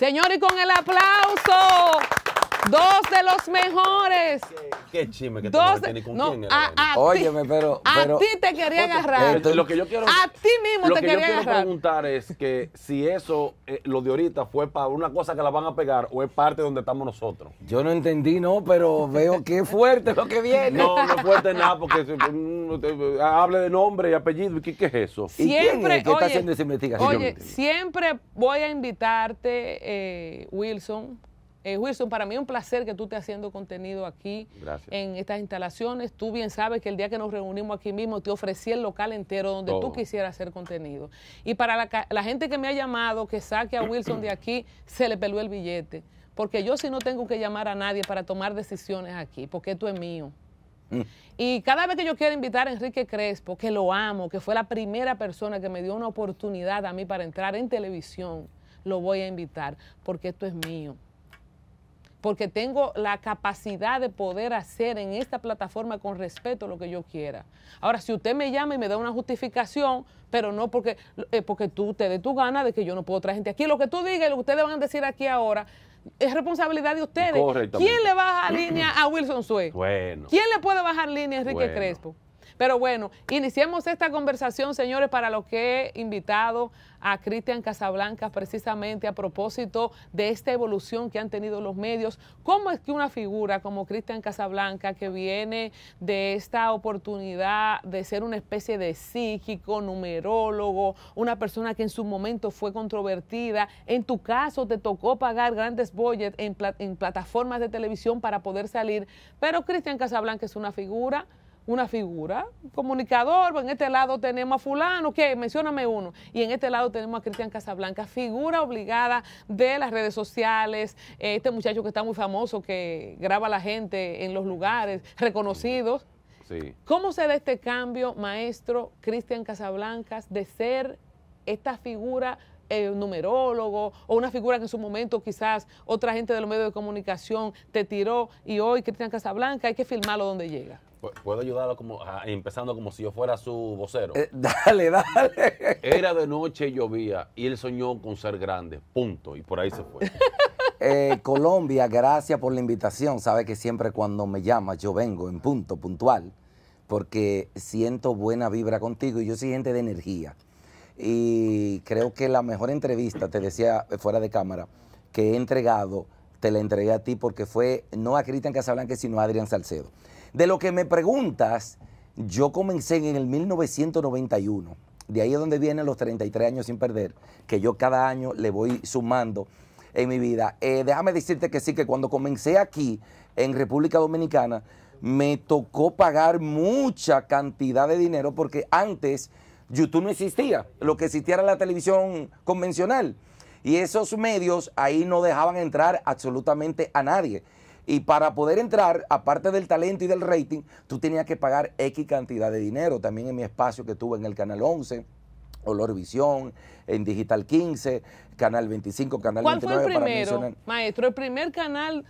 Señores, con el aplauso Dos de los mejores. Qué, chisme que Dos con quién a, Óyeme, pero, A ti te quería agarrar. a ti mismo te quería agarrar. Lo que yo quiero preguntar es que si eso, eh, lo de ahorita, fue para una cosa que la van a pegar o es parte donde estamos nosotros. Yo no entendí, no, pero veo que es fuerte lo que viene. No, no es fuerte nada porque eh, eh, hable de nombre y apellido. ¿Qué, qué es eso? Siempre, quién es oye, está haciendo Oye, siempre voy a invitarte, Wilson eh, Wilson, para mí es un placer que tú estés haciendo contenido aquí en estas instalaciones. Tú bien sabes que el día que nos reunimos aquí mismo te ofrecí el local entero donde tú quisieras hacer contenido. Y para la, gente que me ha llamado que saque a Wilson de aquí, se le peló el billete. Porque yo sí no tengo que llamar a nadie para tomar decisiones aquí, porque esto es mío. Mm. Y cada vez que yo quiero invitar a Enrique Crespo, que lo amo, que fue la primera persona que me dio una oportunidad a mí para entrar en televisión, lo voy a invitar, porque esto es mío porque tengo la capacidad de poder hacer en esta plataforma con respeto lo que yo quiera. Ahora, si usted me llama y me da una justificación, pero no porque, eh, porque tú te dé tu gana de que yo no puedo traer gente aquí, lo que tú digas y lo que ustedes van a decir aquí ahora, es responsabilidad de ustedes. ¿Quién le baja línea a Wilson Suez? Bueno. ¿Quién le puede bajar línea a Enrique Crespo? Pero bueno, iniciemos esta conversación, señores, para lo que he invitado a Cristian Casablanca precisamente a propósito de esta evolución que han tenido los medios. ¿Cómo es que una figura como Cristian Casablanca, que viene de esta oportunidad de ser una especie de psíquico, numerólogo, una persona que en su momento fue controvertida, en tu caso te tocó pagar grandes budgets en plataformas de televisión para poder salir, pero Cristian Casablanca es una figura una figura, un comunicador, en este lado tenemos a fulano, ¿qué? Mencióname uno. Y en este lado tenemos a Cristian Casablanca, figura obligada de las redes sociales, este muchacho que está muy famoso, que graba a la gente en los lugares reconocidos. ¿Cómo se da este cambio, maestro Cristian Casablanca, de ser esta figura eh, numerólogo o una figura que en su momento quizás otra gente de los medios de comunicación te tiró y hoy Cristian Casablanca hay que filmarlo donde llega. Puedo ayudarlo como, ah, empezando como si yo fuera su vocero. Eh, dale, dale. Era de noche, llovía y él soñó con ser grande, punto. Y por ahí se fue. Eh, Colombia, gracias por la invitación. Sabe que siempre cuando me llamas yo vengo en punto, puntual, porque siento buena vibra contigo y yo soy gente de energía y creo que la mejor entrevista, te decía eh, fuera de cámara, que he entregado, te la entregué a ti porque fue no a Cristian Casablanca, sino a Adrián Salcedo. De lo que me preguntas, yo comencé en el 1991. De ahí es donde vienen los 33 años sin perder, que yo cada año le voy sumando en mi vida. Eh, déjame decirte que sí, que cuando comencé aquí, en República Dominicana, me tocó pagar mucha cantidad de dinero porque antes YouTube no existía, lo que existía era la televisión convencional. Y esos medios ahí no dejaban entrar absolutamente a nadie. Y para poder entrar, aparte del talento y del rating, tú tenías que pagar X cantidad de dinero. También en mi espacio que tuve en el Canal 11, Olorvisión, en Digital 15, Canal 25, Canal ¿Cuál ¿Cuál fue el primero, maestro? ¿El primer canal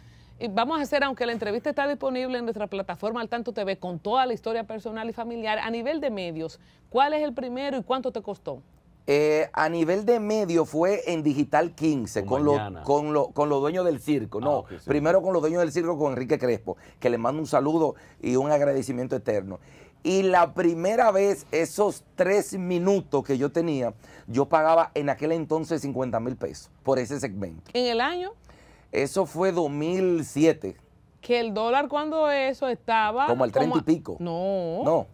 vamos a hacer, aunque la entrevista está disponible en nuestra plataforma Al Tanto TV con toda la historia personal y familiar, a nivel de medios, ¿cuál es el primero y cuánto te costó? Eh, a nivel de medio fue en Digital 15, con, con, con, los dueños del circo. Ah, no, primero con los dueños del circo, con Enrique Crespo, que le mando un saludo y un agradecimiento eterno. Y la primera vez, esos tres minutos que yo tenía, yo pagaba en aquel entonces 50 mil pesos por ese segmento. ¿En el año? Eso fue 2007. Que el dólar cuando eso estaba... Como al 30 y pico. No. No.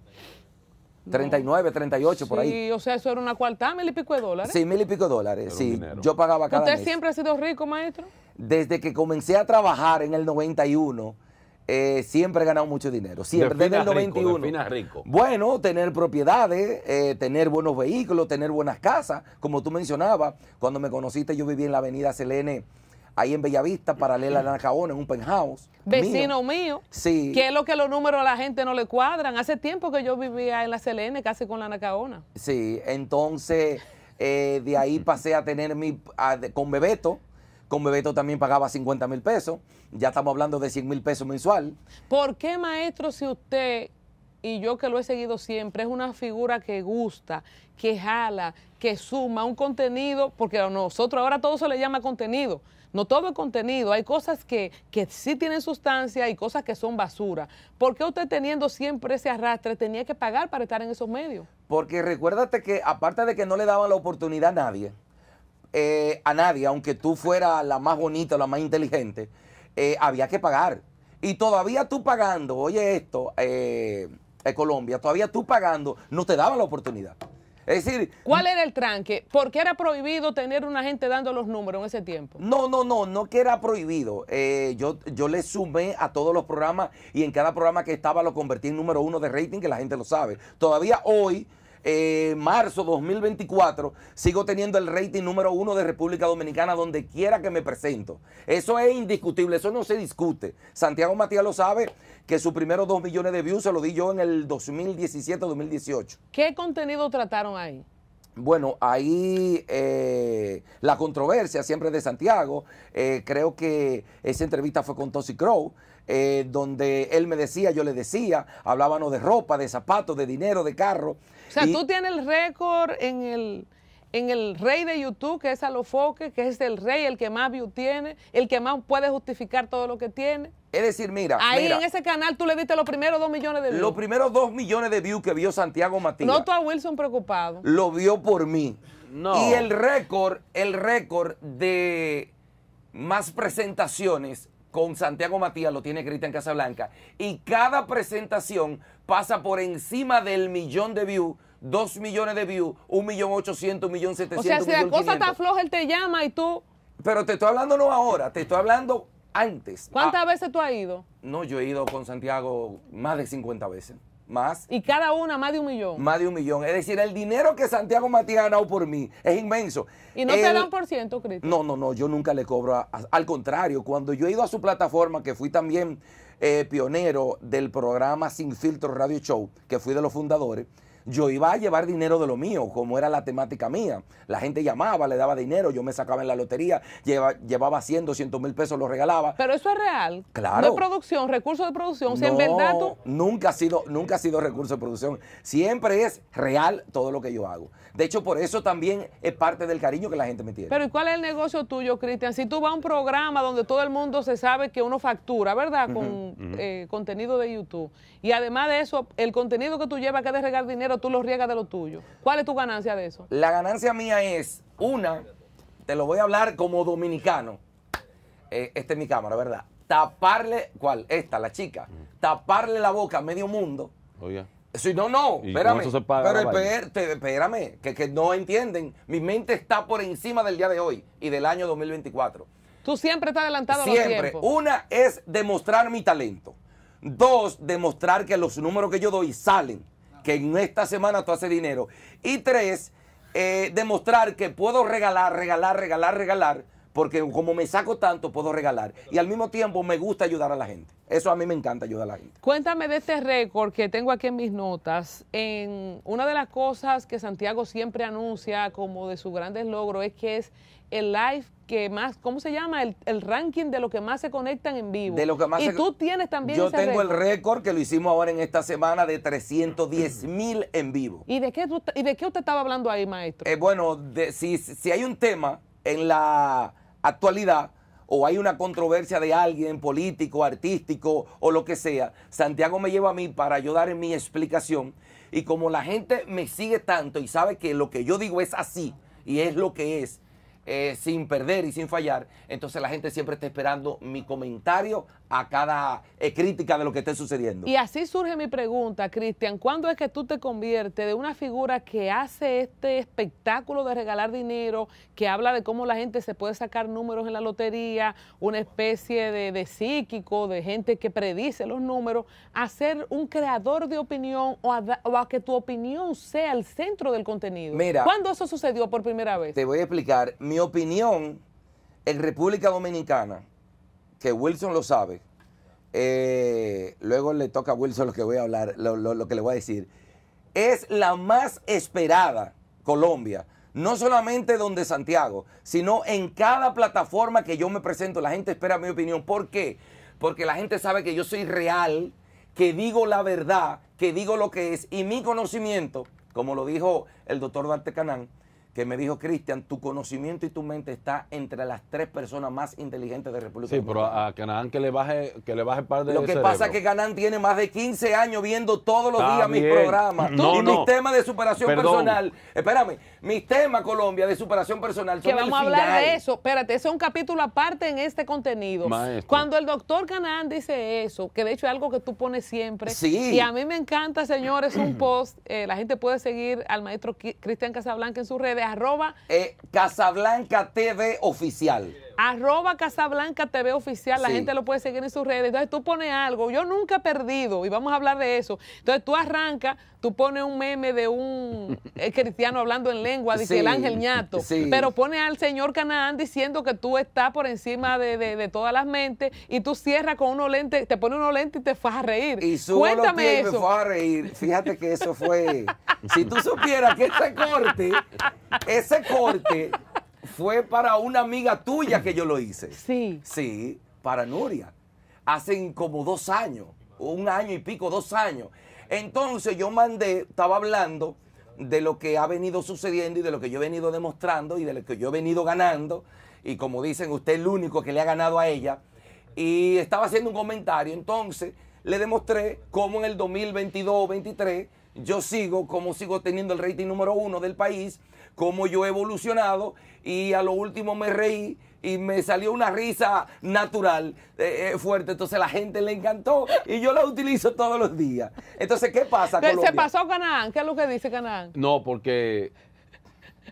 39, 38, por ahí. Sí, o sea, eso era una cuarta, mil y pico de dólares. Sí, mil y pico de dólares, sí. Yo pagaba cada ¿Usted siempre ha sido rico, maestro? Desde que comencé a trabajar en el 91, eh, siempre he ganado mucho dinero. Siempre, desde el 91. Bueno, tener propiedades, eh, tener buenos vehículos, tener buenas casas. Como tú mencionabas, cuando me conociste yo vivía en la avenida Selene ahí en Bellavista, paralela a la Nacaona, en un penthouse. Vecino mío. Sí. Qué es lo que los números a la gente no le cuadran. Hace tiempo que yo vivía en la Selene, casi con la Nacaona. Sí, entonces eh, de ahí pasé a tener mi. con Bebeto. Con Bebeto también pagaba 50 mil pesos. Ya estamos hablando de 100 mil pesos mensual. ¿Por qué, maestro, si usted y yo que lo he seguido siempre, es una figura que gusta, que jala, que suma un contenido, porque a nosotros ahora todo se le llama contenido. No todo es contenido, hay cosas que, que sí tienen sustancia y cosas que son basura. ¿Por qué usted teniendo siempre ese arrastre tenía que pagar para estar en esos medios? Porque recuérdate que aparte de que no le daban la oportunidad a nadie, eh, a nadie, aunque tú fueras la más bonita, la más inteligente, eh, había que pagar. Y todavía tú pagando, oye esto, eh, Colombia, todavía tú pagando, no te daban la oportunidad. Es decir... ¿Cuál era el tranque? ¿Por qué era prohibido tener una gente dando los números en ese tiempo? No, no, no, no que era prohibido. Eh, yo, yo le sumé a todos los programas y en cada programa que estaba lo convertí en número uno de rating, que la gente lo sabe. Todavía hoy eh, marzo 2024, sigo teniendo el rating número uno de República Dominicana donde quiera que me presento. Eso es indiscutible, eso no se discute. Santiago Matías lo sabe, que sus primeros dos millones de views se lo di yo en el 2017-2018. ¿Qué contenido trataron ahí? Bueno, ahí eh, la controversia siempre de Santiago. Eh, creo que esa entrevista fue con Tosi Crow. Eh, donde él me decía, yo le decía, hablábamos de ropa, de zapatos, de dinero, de carro. O sea, tú tienes el récord en el, en el rey de YouTube, que es Alofoque, que es el rey, el que más views tiene, el que más puede justificar todo lo que tiene. Es decir, mira. Ahí en ese canal tú le diste los primeros dos millones de views. Los primeros dos millones de views que vio Santiago Matías. tú a Wilson preocupado. Lo vio por mí. No. Y el récord, el récord de más presentaciones con Santiago Matías lo tiene Casa Blanca Y cada presentación pasa por encima del millón de views dos millones de views, un millón ochocientos, un millón O sea, si la cosa está floja, él te llama y tú... Pero te estoy hablando no ahora, te estoy hablando antes. ¿Cuántas ah. veces tú has ido? No, yo he ido con Santiago más de 50 veces. Más. Y cada una más de un millón. Más de un millón. Es decir, el dinero que Santiago Matías ha ganado por mí es inmenso. ¿Y no te dan por ciento, Cristo? No, no, no, yo nunca le cobro. al contrario, cuando yo he ido a su plataforma, que fui también eh, pionero del programa Sin Filtro Radio Show, que fui de los fundadores, yo iba a llevar dinero de lo mío, como era la temática mía. La gente llamaba, le daba dinero, yo me sacaba en la lotería, llevaba 100, 200 mil pesos, lo regalaba. Pero eso es real. Claro. No producción, recursos de producción. si en verdad tú... nunca, ha sido, nunca ha sido recurso de producción. Siempre es real todo lo que yo hago. De hecho, por eso también es parte del cariño que la gente me tiene. Pero ¿y cuál es el negocio tuyo, Cristian? Si tú vas a un programa donde todo el mundo se sabe que uno factura, ¿verdad? Con eh, contenido de YouTube. Y además de eso, el contenido que tú llevas que es de regalar dinero tú los riegas de lo tuyo. ¿Cuál es tu ganancia de eso? La ganancia mía es, una, te lo voy a hablar como dominicano. Eh, esta es mi cámara, ¿verdad? Taparle, ¿cuál? Esta, la chica. Taparle la boca a medio mundo. Oye. Oh, si no, no, espérame. Pero espérame, que, que no entienden. Mi mente está por encima del día de hoy y del año 2024. Tú siempre estás adelantado siempre. a los Una es demostrar mi talento. Dos, demostrar que los números que yo doy salen que en esta semana tú haces dinero. Y tres, eh, demostrar que puedo regalar, regalar, regalar, regalar porque como me saco tanto, puedo regalar. Y al mismo tiempo me gusta ayudar a la gente. Eso a mí me encanta ayudar a la gente. Cuéntame de este récord que tengo aquí en mis notas. En una de las cosas que Santiago siempre anuncia como de sus grandes logros es que es el live que más, ¿cómo se llama? El, ranking de lo que más se conectan en vivo. De lo que más y tú tienes también. Yo tengo el récord que lo hicimos ahora en esta semana de 310 mil en vivo. ¿Y de qué, y de qué usted estaba hablando ahí, maestro? Eh, bueno, si hay un tema en la actualidad o hay una controversia de alguien político, artístico o lo que sea, Santiago me lleva a mí para ayudar en mi explicación. Y como la gente me sigue tanto y sabe que lo que yo digo es así y es lo que es, eh, sin perder y sin fallar, entonces la gente siempre está esperando mi comentario a cada eh, crítica de lo que esté sucediendo. Y así surge mi pregunta, Cristian, ¿cuándo es que tú te conviertes de una figura que hace este espectáculo de regalar dinero, que habla de cómo la gente se puede sacar números en la lotería, una especie de, psíquico, de gente que predice los números, a ser un creador de opinión o a, o a que tu opinión sea el centro del contenido? Mira, ¿Cuándo eso sucedió por primera vez? Te voy a explicar. Mi opinión en República Dominicana que Wilson lo sabe. Eh, luego le toca a Wilson lo que voy a hablar, lo, lo que le voy a decir. Es la más esperada Colombia no solamente donde Santiago, sino en cada plataforma que yo me presento, la gente espera mi opinión. ¿Por qué? Porque la gente sabe que yo soy real, que digo la verdad, que digo lo que es y mi conocimiento, como lo dijo el doctor Dante Canán, que me dijo, Cristian, tu conocimiento y tu mente está entre las tres personas más inteligentes de República pero a Canaán que le baje, que le baje par de Lo que pasa es que Canaán tiene más de 15 años viendo todos los días mis programas y mis temas de superación personal. Espérame, mis temas, Colombia, de superación personal. Son que vamos a hablar de eso. Espérate, eso es un capítulo aparte en este contenido. Cuando el doctor Ganán dice eso, que de hecho es algo que tú pones siempre. Sí. Y a mí me encanta, señores, un post. Eh, la gente puede seguir al maestro Cristian Casablanca en sus redes, arroba. Eh, Casablanca TV Oficial. Arroba Casablanca TV oficial, la gente lo puede seguir en sus redes. Entonces tú pones algo, yo nunca he perdido, y vamos a hablar de eso. Entonces tú arrancas, tú pones un meme de un eh, cristiano hablando en lengua, dice el ángel ñato, pero pone al señor Canaán diciendo que tú estás por encima de, todas las mentes y tú cierras con unos lentes, te pone unos lentes y te vas a reír. Cuéntame eso. me a reír. Fíjate que eso fue. si tú supieras que ese corte, ese corte fue para una amiga tuya que yo lo hice. Sí. Sí, para Nuria. Hace como dos años, un año y pico, dos años. Entonces yo mandé, estaba hablando de lo que ha venido sucediendo y de lo que yo he venido demostrando y de lo que yo he venido ganando. Y como dicen, usted es el único que le ha ganado a ella. Y estaba haciendo un comentario. Entonces le demostré cómo en el 2022 23 yo sigo, como sigo teniendo el rating número uno del país cómo yo he evolucionado y a lo último me reí y me salió una risa natural eh, eh, fuerte. Entonces la gente le encantó y yo la utilizo todos los días. Entonces, ¿qué pasa? Se pasó Canaán. ¿Qué es lo que dice Canaán? No, porque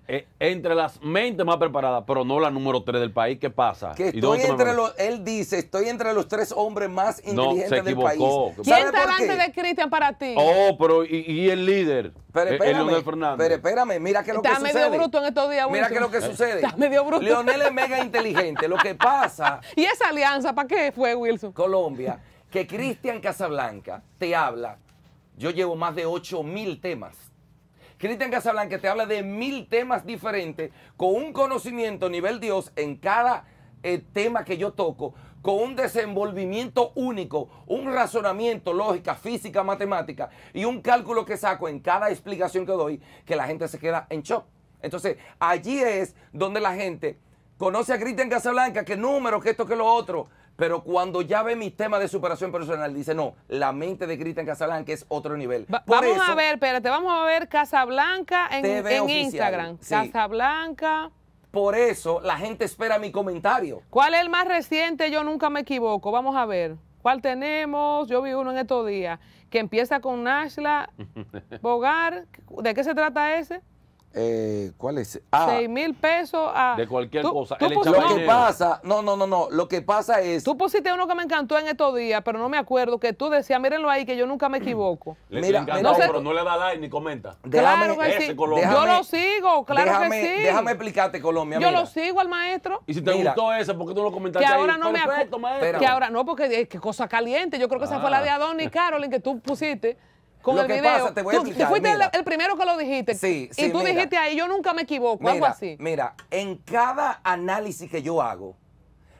eh, entre las mentes más preparadas, pero no la número 3 del país. ¿Qué pasa? estoy entre los, él dice, estoy entre los tres hombres más inteligentes del país. ¿Quién está delante de Cristian para ti? Oh, pero y, el líder. Pero eh, espérame, Fernández. pero espérame, mira que lo que sucede. Está medio bruto en estos días. Mira que lo que sucede. Está medio bruto. Leonel es mega inteligente. Lo que pasa. ¿Y esa alianza para qué fue, Wilson? Colombia, que Cristian Casablanca te habla. Yo llevo más de 8 mil temas Cristian Casablanca te habla de mil temas diferentes, con un conocimiento nivel Dios en cada eh, tema que yo toco, con un desenvolvimiento único, un razonamiento, lógica, física, matemática y un cálculo que saco en cada explicación que doy, que la gente se queda en shock. Entonces, allí es donde la gente conoce a Cristian Casablanca, que número, que esto, que lo otro pero cuando ya ve mi tema de superación personal, dice, no, la mente de Cristian Casablanca es otro nivel. vamos a ver, espérate, vamos a ver Casablanca en, en Instagram. Casablanca. Por eso la gente espera mi comentario. ¿Cuál es el más reciente? Yo nunca me equivoco. Vamos a ver. ¿Cuál tenemos? Yo vi uno en estos días que empieza con Nashla Bogar. ¿De qué se trata ese? Eh, ¿Cuál es? 6 ah, mil pesos a... De cualquier cosa. lo que pasa, no, no, no, no, lo que pasa es... Tú pusiste uno que me encantó en estos días, pero no me acuerdo, que tú decías, mírenlo ahí, que yo nunca me equivoco. Le, encantó, pero no le da like ni comenta. claro que sí. yo lo sigo, claro que sí. Déjame explicarte, Colombia. Yo lo sigo al maestro. Y si te gustó ese, ¿por qué tú lo comentaste que ahora ahí? No me maestro. Que ahora no, porque es eh, que cosa caliente. Yo creo que esa fue la ah. de Adonis Carolyn que tú pusiste lo que Pasa, te voy a explicar, tú fuiste el, primero que lo dijiste. Sí, y tú dijiste ahí, yo nunca me equivoco, algo así. Mira, en cada análisis que yo hago,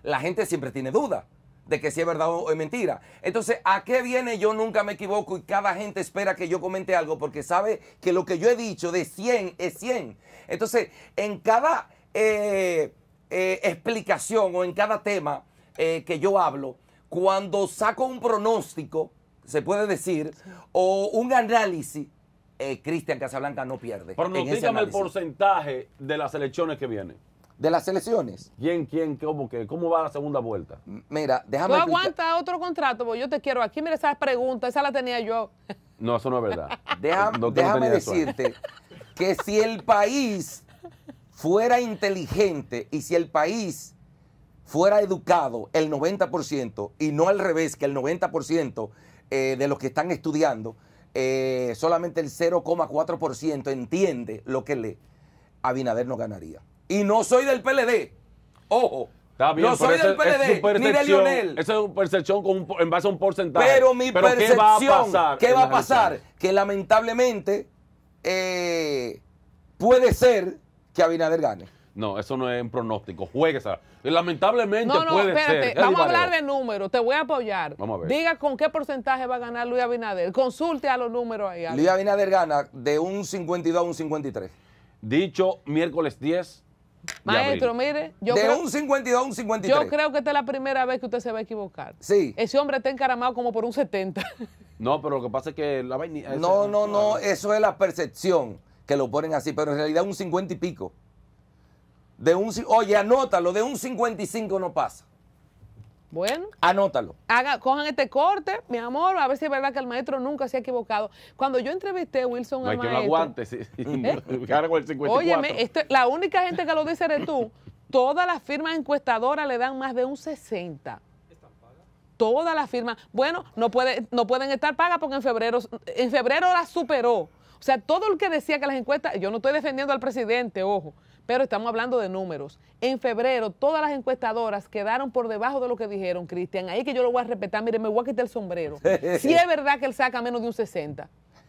la gente siempre tiene duda de que si es verdad o es mentira. Entonces, ¿a qué viene yo nunca me equivoco y cada gente espera que yo comente algo porque sabe que lo que yo he dicho de 100 es 100? Entonces, en cada eh, eh, explicación o en cada tema eh, que yo hablo, cuando saco un pronóstico, se puede decir, o un análisis, eh, Cristian Casablanca no pierde. Pronostícame el porcentaje de las elecciones que vienen. De las elecciones. ¿Quién, quién, cómo, qué, cómo va la segunda vuelta? Mira, déjame. Tú aguanta otro contrato, porque yo te quiero aquí. Mira esas preguntas, esa la tenía yo. No, eso no es verdad. Déjame, déjame decirte que si el país fuera inteligente y si el país fuera educado el 90% y no al revés, que el 90% eh, de los que están estudiando, eh, solamente el 0,4% entiende lo que lee. Abinader no ganaría. Y no soy del PLD. Ojo. no soy del PLD, ni de Lionel. eso es una percepción con en base a un porcentaje. Pero mi percepción, ¿qué va a pasar? Que lamentablemente eh, puede ser que Abinader gane. No, eso no es un pronóstico. juegues Lamentablemente no, no, puede espérate. ser. Vamos a hablar de números. Te voy a apoyar. Vamos a ver. Diga con qué porcentaje va a ganar Luis Abinader. Consulte a los números ahí. Luis Abinader gana de un 52 a un 53. Dicho miércoles 10. Maestro, mire, yo de un 52 a un 53. Yo creo que esta es la primera vez que usted se va a equivocar. Sí. Ese hombre está encaramado como por un 70. No, pero lo que pasa es que la No, no, no, eso es la percepción que lo ponen así, pero en realidad un 50 y pico. De un, oye, anótalo, de un 55 no pasa. Bueno. Anótalo. Haga, cojan este corte, mi amor, a ver si es verdad que el maestro nunca se ha equivocado. Cuando yo entrevisté a Wilson no, que lo aguante, ¿Eh? cargo el 54. Este, la única gente que lo dice eres tú. Todas las firmas encuestadoras le dan más de un 60. ¿Están pagas? Todas las firmas. Bueno, no, puede, no pueden estar pagas porque en febrero, en febrero las superó. O sea, todo el que decía que las encuestas, yo no estoy defendiendo al presidente, ojo, pero estamos hablando de números. En febrero todas las encuestadoras quedaron por debajo de lo que dijeron, Cristian. Ahí que yo lo voy a respetar, mire, me voy a quitar el sombrero. Si es verdad que él saca menos de un 60.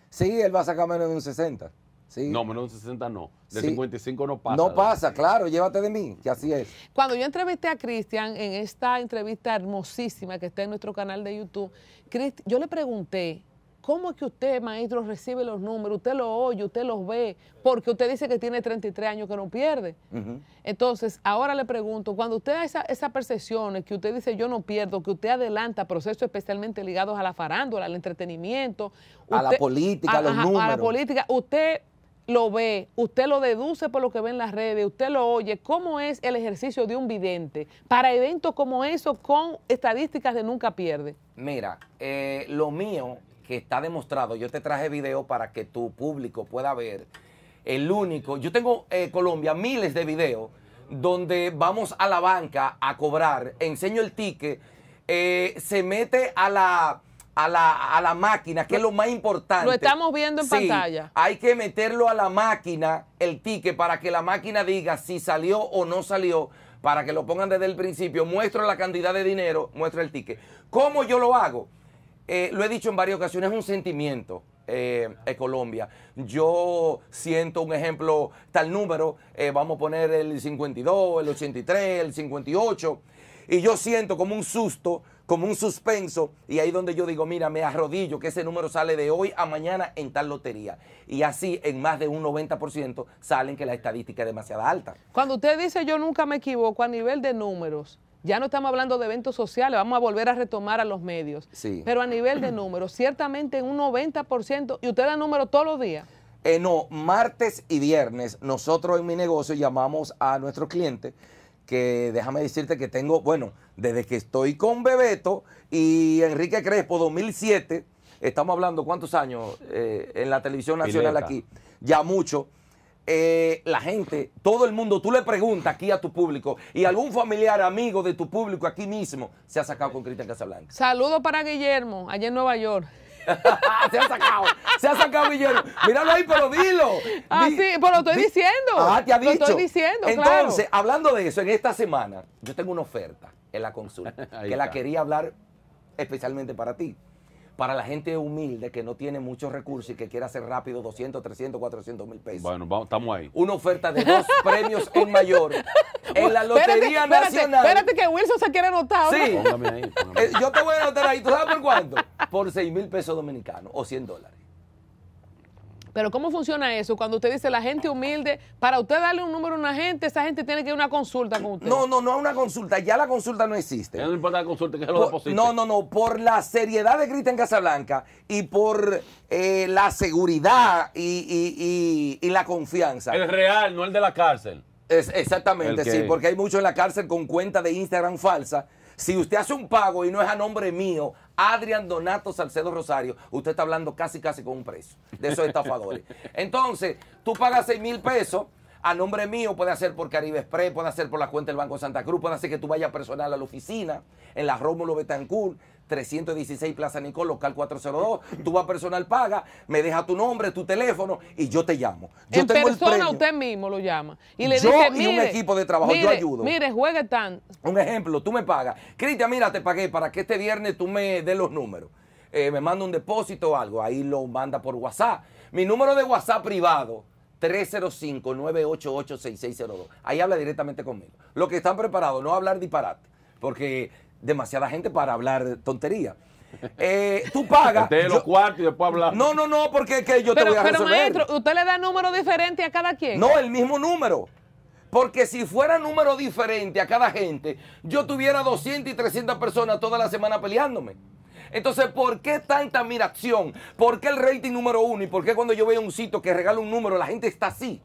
Sí, él va a sacar menos de un 60. Sí. No, menos de un 60 no. De 55 no pasa. No pasa, claro, llévate de mí, que así es. Cuando yo entrevisté a Cristian en esta entrevista hermosísima que está en nuestro canal de YouTube, Christ, yo le pregunté ¿Cómo es que usted, maestro, recibe los números? Usted los oye, usted los ve, porque usted dice que tiene 33 años que no pierde. Entonces, ahora le pregunto, cuando usted da esas esa percepciones que usted dice yo no pierdo, que usted adelanta procesos especialmente ligados a la farándula, al entretenimiento, a la política, a, los números. A la política, usted lo ve, usted lo deduce por lo que ve en las redes, usted lo oye, ¿cómo es el ejercicio de un vidente para eventos como eso con estadísticas de nunca pierde? Mira, eh, lo mío que está demostrado. Yo te traje video para que tu público pueda ver. El único, yo tengo eh, Colombia miles de videos donde vamos a la banca a cobrar, enseño el ticket, eh, se mete a la, a la, a la, máquina, que es lo más importante. Lo estamos viendo en pantalla. Hay que meterlo a la máquina, el ticket, para que la máquina diga si salió o no salió, para que lo pongan desde el principio. Muestro la cantidad de dinero, muestro el ticket. ¿Cómo yo lo hago? Eh, lo he dicho en varias ocasiones, es un sentimiento. en eh, Colombia. Yo siento un ejemplo, tal número, eh, vamos a poner el 52, el 83, el 58, y yo siento como un susto, como un suspenso, y ahí donde yo digo, mira, me arrodillo que ese número sale de hoy a mañana en tal lotería. Y así en más de un 90% salen que la estadística es demasiado alta. Cuando usted dice yo nunca me equivoco a nivel de números, ya no estamos hablando de eventos sociales, vamos a volver a retomar a los medios. Sí. Pero a nivel de números, ciertamente en un 90%, y usted da números todos los días. Eh, no, martes y viernes nosotros en mi negocio llamamos a nuestros clientes que déjame decirte que tengo, bueno, desde que estoy con Bebeto y Enrique Crespo 2007, estamos hablando cuántos años eh, en la televisión nacional aquí, ya mucho, eh, la gente, todo el mundo, tú le preguntas aquí a tu público y algún familiar, amigo de tu público aquí mismo se ha sacado con Cristian Casablanca. Saludos para Guillermo, allá en Nueva York. se ha sacado, se ha sacado Guillermo. Míralo ahí, pero dilo. Ah, sí, pero lo estoy diciendo. Ah, te ha dicho. Lo estoy diciendo, Entonces, hablando de eso, en esta semana yo tengo una oferta en la consulta que la quería hablar especialmente para ti para la gente humilde que no tiene muchos recursos y que quiere hacer rápido 200, 300, 400 mil pesos. Bueno, vamos, estamos ahí. Una oferta de dos premios en mayor en la Lotería Nacional. Espérate, espérate que Wilson se quiere anotar. Sí. Póngame eh, ahí, yo te voy a anotar ahí. ¿Tú sabes por cuánto? Por 6 mil pesos dominicanos o 100 dólares. Pero ¿cómo funciona eso? Cuando usted dice la gente humilde, para usted darle un número a una gente, esa gente tiene que ir a una consulta con usted. No, no, no a una consulta. Ya la consulta no existe. no importa la consulta, que lo deposite. No, no, no. Por la seriedad de Cristian Casablanca y por eh, la seguridad y, la confianza. El real, no el de la cárcel. Es, exactamente, sí, porque hay muchos en la cárcel con cuenta de Instagram falsa. Si usted hace un pago y no es a nombre mío, Adrián Donato Salcedo Rosario, usted está hablando casi casi con un precio de esos estafadores. Entonces, tú pagas 6 mil pesos a nombre mío, puede hacer por Caribe Express, puede hacer por la cuenta del Banco Santa Cruz, puede hacer que tú vayas personal a la oficina, en la Rómulo Betancourt, 316 Plaza Nicol, local 402. Tú vas personal paga, me deja tu nombre, tu teléfono y yo te llamo. Yo en persona usted mismo lo llama. Y le yo y un equipo de trabajo, yo ayudo. Mire, juegue tan. Un ejemplo, tú me pagas. Cristian, mira, te pagué para que este viernes tú me des los números. Eh, me manda un depósito o algo, ahí lo manda por WhatsApp. Mi número de WhatsApp privado, 305-988-6602. Ahí habla directamente conmigo. Los que están preparados, no hablar disparate, porque demasiada gente para hablar tontería. Eh, tú pagas. Este de los cuartos y después No, no, no, porque que yo te voy a Pero maestro, ¿usted le da número diferente a cada quien? No, el mismo número. Porque si fuera número diferente a cada gente, yo tuviera 200 y 300 personas toda la semana peleándome. Entonces, ¿por qué tanta miración? ¿Por qué el rating número uno? ¿Y por qué cuando yo veo un sitio que regala un número, la gente está así?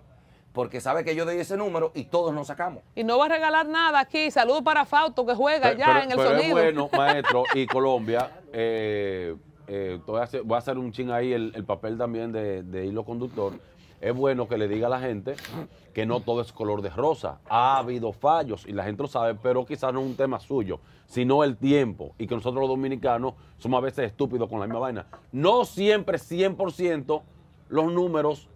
porque sabe que yo doy ese número y todos nos sacamos. Y no va a regalar nada aquí. Saludos para Fausto que juega ya en el pero Es bueno, maestro, y Colombia, eh, eh, voy, a hacer, un chin ahí el, papel también de, de, hilo conductor. Es bueno que le diga a la gente que no todo es color de rosa. Ha habido fallos y la gente lo sabe, pero quizás no es un tema suyo, sino el tiempo. Y que nosotros los dominicanos somos a veces estúpidos con la misma vaina. No siempre, 100%, los números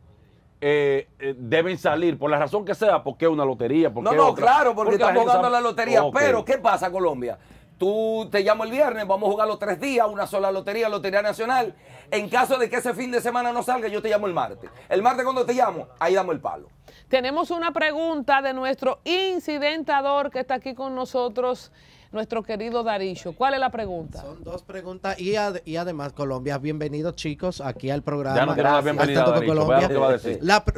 eh, eh, deben salir, por la razón que sea, porque es una lotería. Porque no, no, claro, porque, están jugando la lotería. Pero, ¿qué pasa, Colombia? Tú te llamo el viernes, vamos a jugar los tres días, una sola lotería, Lotería Nacional. En caso de que ese fin de semana no salga, yo te llamo el martes. El martes cuando te llamo, ahí damos el palo. Tenemos una pregunta de nuestro incidentador que está aquí con nosotros nuestro querido Daricho. ¿Cuál es la pregunta? Son dos preguntas y, además, Colombia, bienvenidos chicos aquí al programa.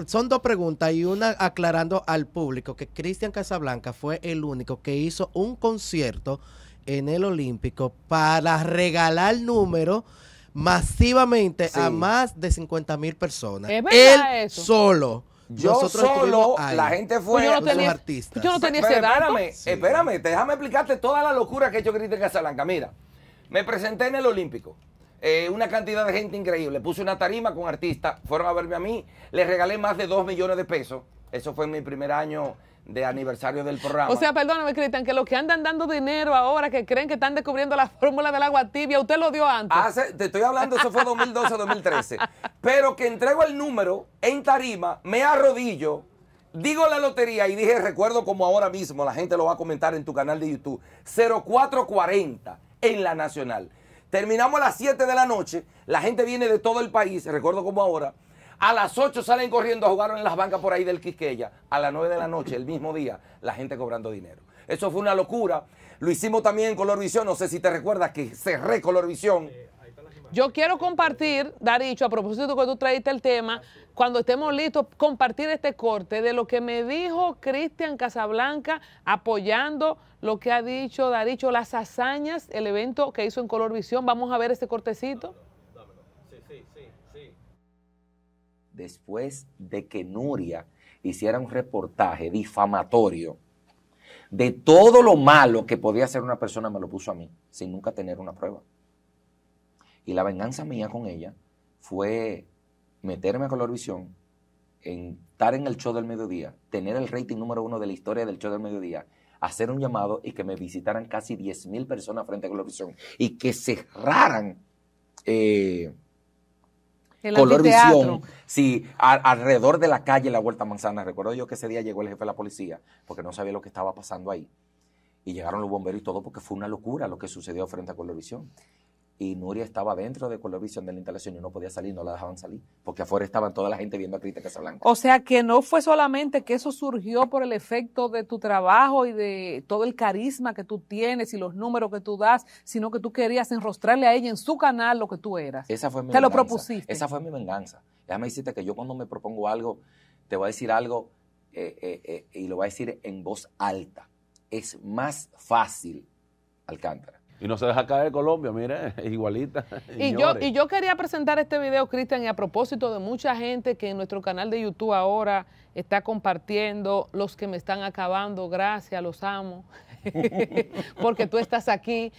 son dos preguntas y una aclarando al público que Cristian Casablanca fue el único que hizo un concierto en el Olímpico para regalar número masivamente a más de 50 mil personas. ¿Es Él eso? solo. Yo solo, la gente pues fue. Pues yo, no tenía, artistas. Pues yo Espérame, espérame, déjame explicarte toda la locura que he hecho Cristian Casablanca. Mira, me presenté en el Olímpico. Eh, una cantidad de gente increíble. Puse una tarima con artistas, fueron a verme a mí, les regalé más de 2 millones de pesos. Eso fue en mi primer año de aniversario del programa. O sea, perdóname, Cristian, que los que andan dando dinero ahora, que creen que están descubriendo la fórmula del agua tibia, usted lo dio antes. te estoy hablando, eso fue 2012-2013. Pero que entrego el número en tarima, me arrodillo, digo la lotería y dije, recuerdo como ahora mismo, la gente lo va a comentar en tu canal de YouTube, 0440 en la Nacional. Terminamos a las 7 de la noche, la gente viene de todo el país, recuerdo como ahora, a las 8 salen corriendo a jugar en las bancas por ahí del Quisqueya. A las 9 de la noche, el mismo día, la gente cobrando dinero. Eso fue una locura. Lo hicimos también en Colorvisión. No sé si te recuerdas que cerré Visión. Yo quiero compartir, Daricho, a propósito que tú traíste el tema, ah, cuando estemos listos, compartir este corte de lo que me dijo Cristian Casablanca apoyando lo que ha dicho Daricho, las hazañas, el evento que hizo en Colorvisión. Vamos a ver este cortecito. después de que Nuria hiciera un reportaje difamatorio de todo lo malo que podía hacer una persona, me lo puso a mí, sin nunca tener una prueba. Y la venganza mía con ella fue meterme a Colorvisión, estar en el show del mediodía, tener el rating número uno de la historia del show del mediodía, hacer un llamado y que me visitaran casi 10.000 personas frente a Colorvisión y que cerraran eh, Colorvisión, color visión. Sí, alrededor de la calle La Vuelta Manzana. Recuerdo yo que ese día llegó el jefe de la policía porque no sabía lo que estaba pasando ahí. Y llegaron los bomberos y todo porque fue una locura lo que sucedió frente a Colorvisión y Nuria estaba dentro de Colorvision de la instalación y no podía salir, no la dejaban salir, porque afuera estaban toda la gente viendo a Crita Casablanca. O sea que no fue solamente que eso surgió por el efecto de tu trabajo y de todo el carisma que tú tienes y los números que tú das, sino que tú querías enrostrarle a ella en su canal lo que tú eras. Esa fue mi Te lo propusiste. Esa fue mi venganza. Ya me decirte que yo cuando me propongo algo, te voy a decir algo eh, eh, eh, y lo voy a decir en voz alta. Es más fácil, Alcántara y no se deja caer Colombia, mira, igualita. Y yo, y yo quería presentar este video, Cristian, y a propósito de mucha gente que en nuestro canal de YouTube ahora está compartiendo, los que me están acabando, gracias, los amo, porque tú estás aquí.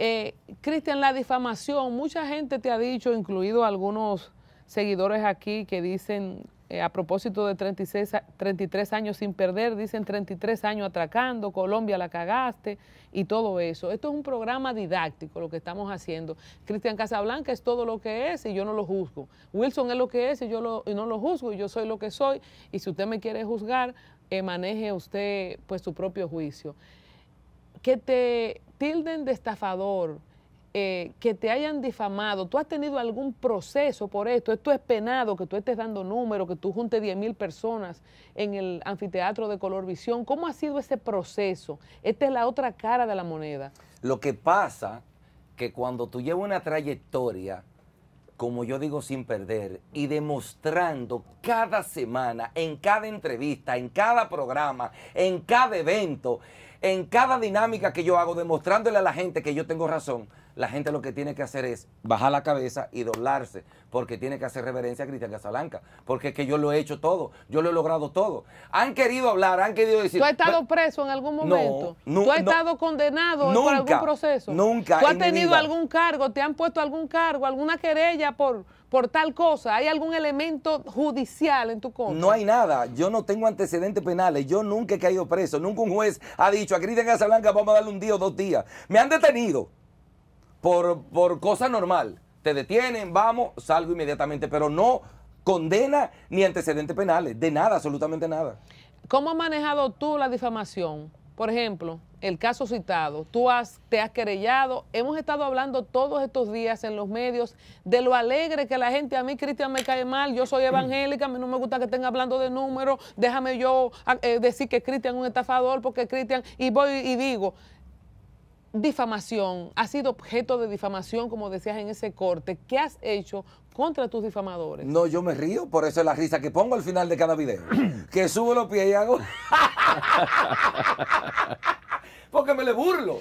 Eh, Cristian, la difamación, mucha gente te ha dicho, incluido algunos seguidores aquí, que dicen eh, a propósito de 36, 33 años sin perder, dicen 33 años atracando, Colombia la cagaste y todo eso. Esto es un programa didáctico lo que estamos haciendo. Cristian Casablanca es todo lo que es y yo no lo juzgo. Wilson es lo que es y yo no lo juzgo y yo soy lo que soy. Y si usted me quiere juzgar, eh, maneje usted pues su propio juicio. Que te tilden de estafador, eh, que te hayan difamado, tú has tenido algún proceso por esto, esto es penado, que tú estés dando números, que tú juntes 10 mil personas en el anfiteatro de Colorvisión, ¿cómo ha sido ese proceso? Esta es la otra cara de la moneda. Lo que pasa que cuando tú llevas una trayectoria, como yo digo, sin perder y demostrando cada semana, en cada entrevista, en cada programa, en cada evento, en cada dinámica que yo hago, demostrándole a la gente que yo tengo razón, la gente lo que tiene que hacer es bajar la cabeza y doblarse, porque tiene que hacer reverencia a Cristian Casalanca, porque es que yo lo he hecho todo, yo lo he logrado todo. Han querido hablar, han querido decir... ¿Tú has estado preso en algún momento? No, ¿Tú has estado condenado por algún proceso? Nunca. ¿Tú has tenido algún cargo? ¿Te han puesto algún cargo, alguna querella por, por tal cosa? ¿Hay algún elemento judicial en tu contra? No hay nada. Yo no tengo antecedentes penales. Yo nunca he caído preso. Nunca un juez ha dicho a Cristian Casablanca vamos a darle un día o dos días. Me han detenido por, cosa normal. Te detienen, vamos, salgo inmediatamente, pero no condena ni antecedentes penales, de nada, absolutamente nada. ¿Cómo has manejado tú la difamación? Por ejemplo, el caso citado, tú has, te has querellado, hemos estado hablando todos estos días en los medios de lo alegre que la gente, a mí Cristian me cae mal, yo soy evangélica, a mí no me gusta que estén hablando de números, déjame yo ah, eh, decir que Cristian es un estafador porque Cristian, y voy y digo, difamación, ha sido objeto de difamación, como decías en ese corte. ¿Qué has hecho contra tus difamadores? No, yo me río, por eso es la risa que pongo al final de cada video. que subo los pies y hago... porque me le burlo,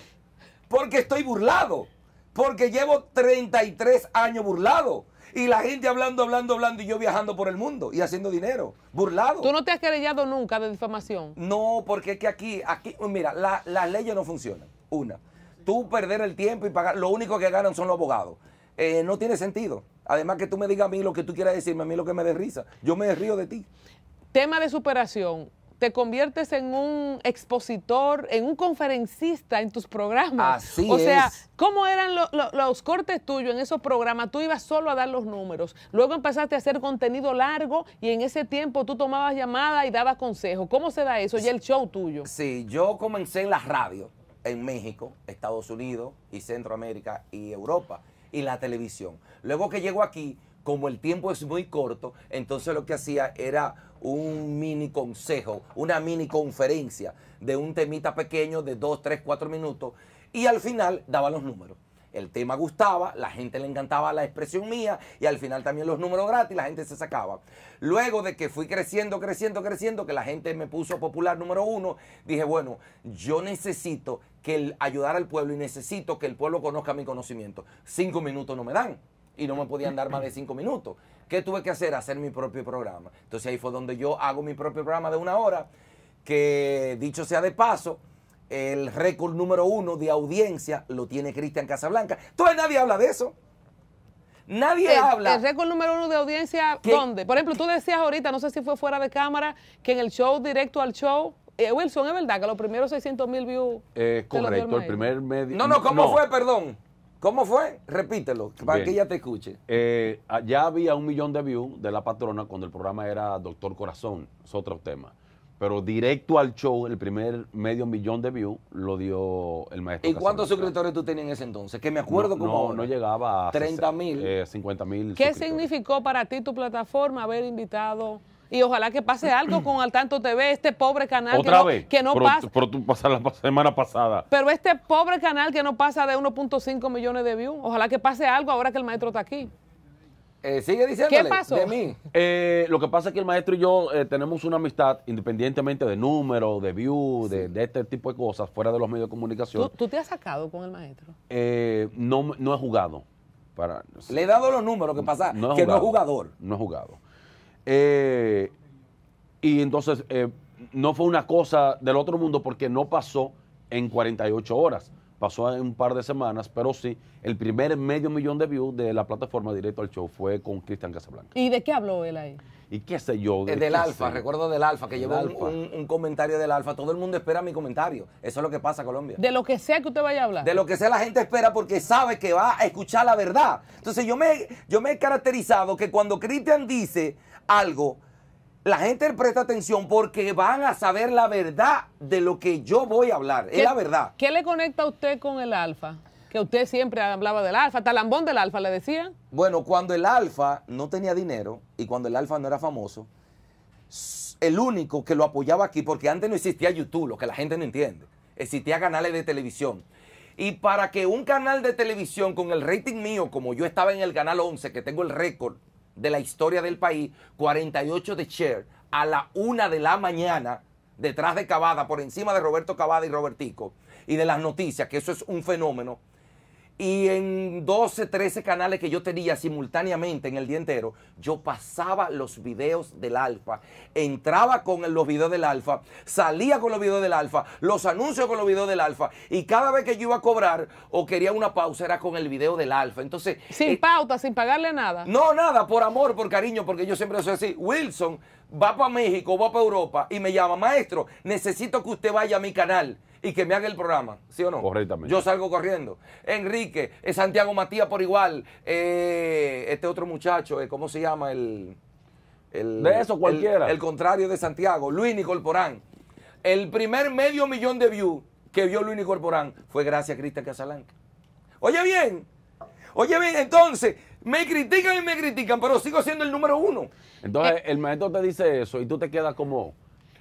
porque estoy burlado, porque llevo 33 años burlado. Y la gente hablando, hablando, hablando y yo viajando por el mundo y haciendo dinero, burlado. ¿Tú no te has querellado nunca de difamación? No, porque es que aquí, aquí, mira, las leyes no funcionan. Una tú perder el tiempo y pagar, lo único que ganan son los abogados. Eh, no tiene sentido. Además que tú me digas a mí lo que tú quieras decirme, a mí lo que me dé risa. Yo me río de ti. Tema de superación. Te conviertes en un expositor, en un conferencista en tus programas. Así o sea, ¿cómo eran los cortes tuyos en esos programas? Tú ibas solo a dar los números. Luego empezaste a hacer contenido largo y en ese tiempo tú tomabas llamadas y dabas consejos. ¿Cómo se da eso? Y el show tuyo. Sí, yo comencé en la radio en México, Estados Unidos y Centroamérica y Europa y la televisión. Luego que llegó aquí, como el tiempo es muy corto, entonces lo que hacía era un mini consejo, una mini conferencia de un temita pequeño de dos, tres, cuatro minutos y al final daba los números el tema gustaba, la gente le encantaba la expresión mía y al final también los números gratis, la gente se sacaba. Luego de que fui creciendo, creciendo, creciendo, que la gente me puso popular número uno, dije, bueno, yo necesito que el, ayudar al pueblo y necesito que el pueblo conozca mi conocimiento. Cinco minutos no me dan y no me podían dar más de cinco minutos. ¿Qué tuve que hacer? Hacer mi propio programa. Entonces ahí fue donde yo hago mi propio programa de una hora, que dicho sea de paso, el récord número uno de audiencia lo tiene Cristian Casablanca. Entonces nadie habla de eso. Nadie habla. El récord número uno de audiencia, ¿dónde? Por ejemplo, tú decías ahorita, no sé si fue fuera de cámara, que en el show directo al show. Eh, Wilson, ¿es verdad que los primeros 600 mil views? Eh, correcto, el primer medio. No, no, ¿cómo fue? Perdón. ¿Cómo fue? Repítelo, para que ya te escuche. Eh, ya había un millón de views de La Patrona cuando el programa era Doctor Corazón, es otro tema. Pero directo al show, el primer medio millón de views lo dio el maestro. ¿Y cuántos suscriptores tú tenías en ese entonces? Que me acuerdo como. No, no llegaba a. 30 mil. 50 eh, mil. ¿Qué significó para ti tu plataforma haber invitado? Y ojalá que pase algo con Al Tanto TV, este pobre canal que no, Que no pasa. Pero tú pasas la semana pasada. Pero este pobre canal que no pasa de 1.5 millones de views, ojalá que pase algo ahora que el maestro está aquí. Eh, sigue diciéndole ¿Qué pasó? de mí. Eh, lo que pasa es que el maestro y yo eh, tenemos una amistad, independientemente de número, de view, de, este tipo de cosas, fuera de los medios de comunicación. ¿Tú, te has sacado con el maestro? no, no he jugado. Para, Le he dado los números, que pasa que no es jugador. No he jugado. y entonces no fue una cosa del otro mundo porque no pasó en 48 horas pasó en un par de semanas, pero sí, el primer medio millón de views de la plataforma directo al show fue con Cristian Casablanca. ¿Y de qué habló él ahí? Y qué sé yo. Eh, del Alfa, recuerdo del Alfa, que llevó un, comentario del Alfa. Todo el mundo espera mi comentario. Eso es lo que pasa Colombia. De lo que sea que usted vaya a hablar. De lo que sea la gente espera porque sabe que va a escuchar la verdad. Entonces yo me, yo me he caracterizado que cuando Cristian dice algo, la gente presta atención porque van a saber la verdad de lo que yo voy a hablar. Es la verdad. ¿Qué le conecta a usted con el alfa? Que usted siempre hablaba del alfa, talambón del alfa, le decía. Bueno, cuando el alfa no tenía dinero y cuando el alfa no era famoso, el único que lo apoyaba aquí, porque antes no existía YouTube, lo que la gente no entiende, existía canales de televisión. Y para que un canal de televisión con el rating mío, como yo estaba en el canal 11, que tengo el récord de la historia del país, 48 de Cher a la una de la mañana, detrás de Cavada, por encima de Roberto Cavada y Robertico, y de las noticias, que eso es un fenómeno. Y en 12, 13 canales que yo tenía simultáneamente en el día entero, yo pasaba los videos del alfa, entraba con los videos del alfa, salía con los videos del alfa, los anuncios con los videos del alfa, y cada vez que yo iba a cobrar o quería una pausa era con el video del alfa. Entonces. Sin eh, pauta, sin pagarle nada. No, nada, por amor, por cariño, porque yo siempre soy así. Wilson va para México, va para Europa y me llama, maestro, necesito que usted vaya a mi canal y que me haga el programa, ¿sí o no? Correctamente. Yo salgo corriendo. Enrique, eh, Santiago Matías por igual, eh, este otro muchacho, eh, ¿cómo se llama? El, de eso cualquiera. El, contrario de Santiago, Luis Nicolporán. El primer medio millón de views que vio Luis Nicolporán fue gracias a Cristian Casalanca. Oye bien, oye bien, entonces, me critican y me critican, pero sigo siendo el número uno. Entonces, el maestro te dice eso y tú te quedas como...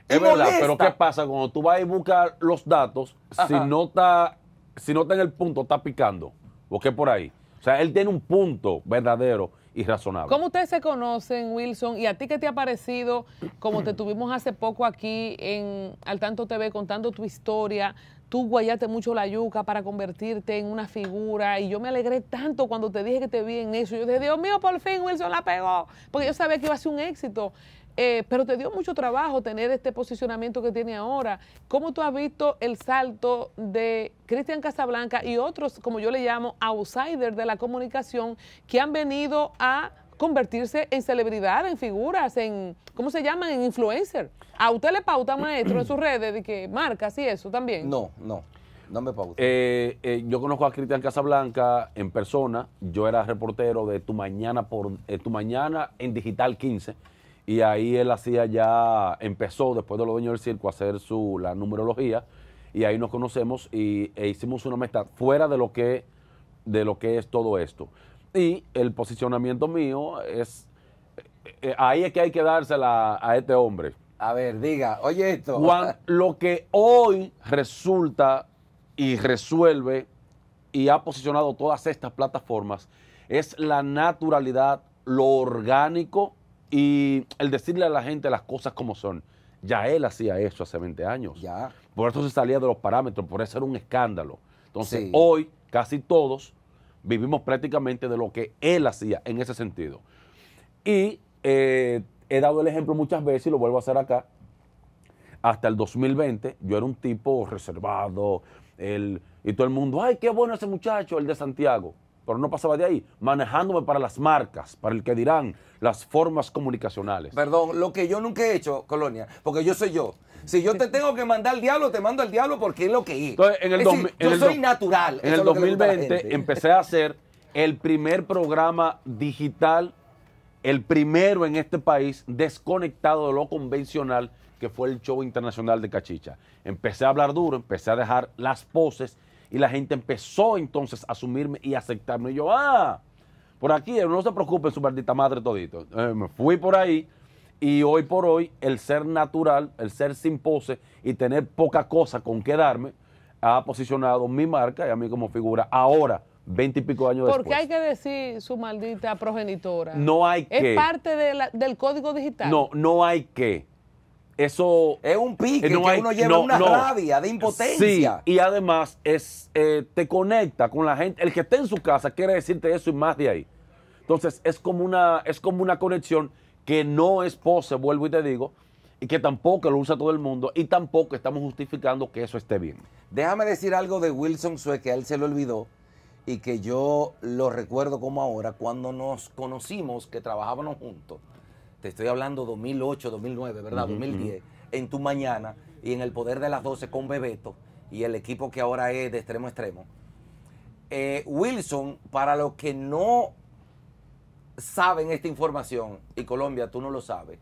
Es verdad, pero ¿qué pasa? Cuando tú vas a buscar los datos, si no, está, si no en el punto, está picando. qué por ahí. O sea, él tiene un punto verdadero y razonable. ¿Cómo ustedes se conocen, Wilson? ¿Y a ti qué te ha parecido, como te tuvimos hace poco aquí en Al Tanto TV contando tu historia? Tú guayaste mucho la yuca para convertirte en una figura y yo me alegré tanto cuando te dije que te vi en eso. Yo dije, Dios mío, por fin Wilson la pegó, porque yo sabía que iba a ser un éxito. Eh, pero te dio mucho trabajo tener este posicionamiento que tiene ahora. ¿Cómo tú has visto el salto de Cristian Casablanca y otros, como yo le llamo, outsiders de la comunicación, que han venido a convertirse en celebridad, en figuras, en, ¿cómo se llaman? En influencer. ¿A usted le pauta, maestro, en sus redes de que marcas y eso también? No, no. No me pauta. Eh, eh, yo conozco a Cristian Casablanca en persona. Yo era reportero de Tu Mañana por Tu Mañana en Digital 15 y ahí él hacía ya, empezó después de los dueños del circo a hacer su, la numerología y ahí nos conocemos y, e hicimos una amistad fuera de lo, que, de lo que es todo esto. Y el posicionamiento mío es, eh, eh, ahí es que hay que dársela a este hombre. A ver, diga, oye esto. Juan, lo que hoy resulta y resuelve y ha posicionado todas estas plataformas es la naturalidad, lo orgánico y el decirle a la gente las cosas como son. Ya él hacía eso hace 20 años. Por eso se salía de los parámetros, por eso era un escándalo. Entonces, hoy casi todos vivimos prácticamente de lo que él hacía en ese sentido. Y eh, he dado el ejemplo muchas veces y lo vuelvo a hacer acá. Hasta el 2020 yo era un tipo reservado, y todo el mundo, ay, qué bueno ese muchacho, el de Santiago pero no pasaba de ahí, manejándome para las marcas, para el que dirán las formas comunicacionales. Perdón, lo que yo nunca he hecho, Colonia, porque yo soy yo. Si yo te tengo que mandar al diablo, te mando al diablo porque es lo que es. en el yo soy natural. En el 2020 empecé a hacer el primer programa digital, el primero en este país desconectado de lo convencional, que fue el show internacional de Cachicha. Empecé a hablar duro, empecé a dejar las poses, y la gente empezó entonces a asumirme y aceptarme. Y yo, ah, por aquí, no se preocupen, su maldita madre todito. Eh, me fui por ahí y hoy por hoy el ser natural, el ser sin pose y tener poca cosa con qué darme, ha posicionado mi marca y a mí como figura ahora. Veinte y pico años Porque hay que decir su maldita progenitora. No hay que. Es parte del código digital. No, no hay que eso es un pique eh, que uno lleva una rabia de impotencia. y además es eh, te conecta con la gente. El que esté en su casa quiere decirte eso y más de ahí. Entonces es como una es como una conexión que no es pose, vuelvo y te digo, y que tampoco lo usa todo el mundo y tampoco estamos justificando que eso esté bien. Déjame decir algo de Wilson Sue que a él se lo olvidó y que yo lo recuerdo como ahora cuando nos conocimos que trabajábamos juntos te estoy hablando 2008, 2009, ¿verdad? 2010, en tu mañana y en el poder de las 12 con Bebeto y el equipo que ahora es de extremo a extremo. Eh, Wilson, para los que no saben esta información, y Colombia, tú no lo sabes,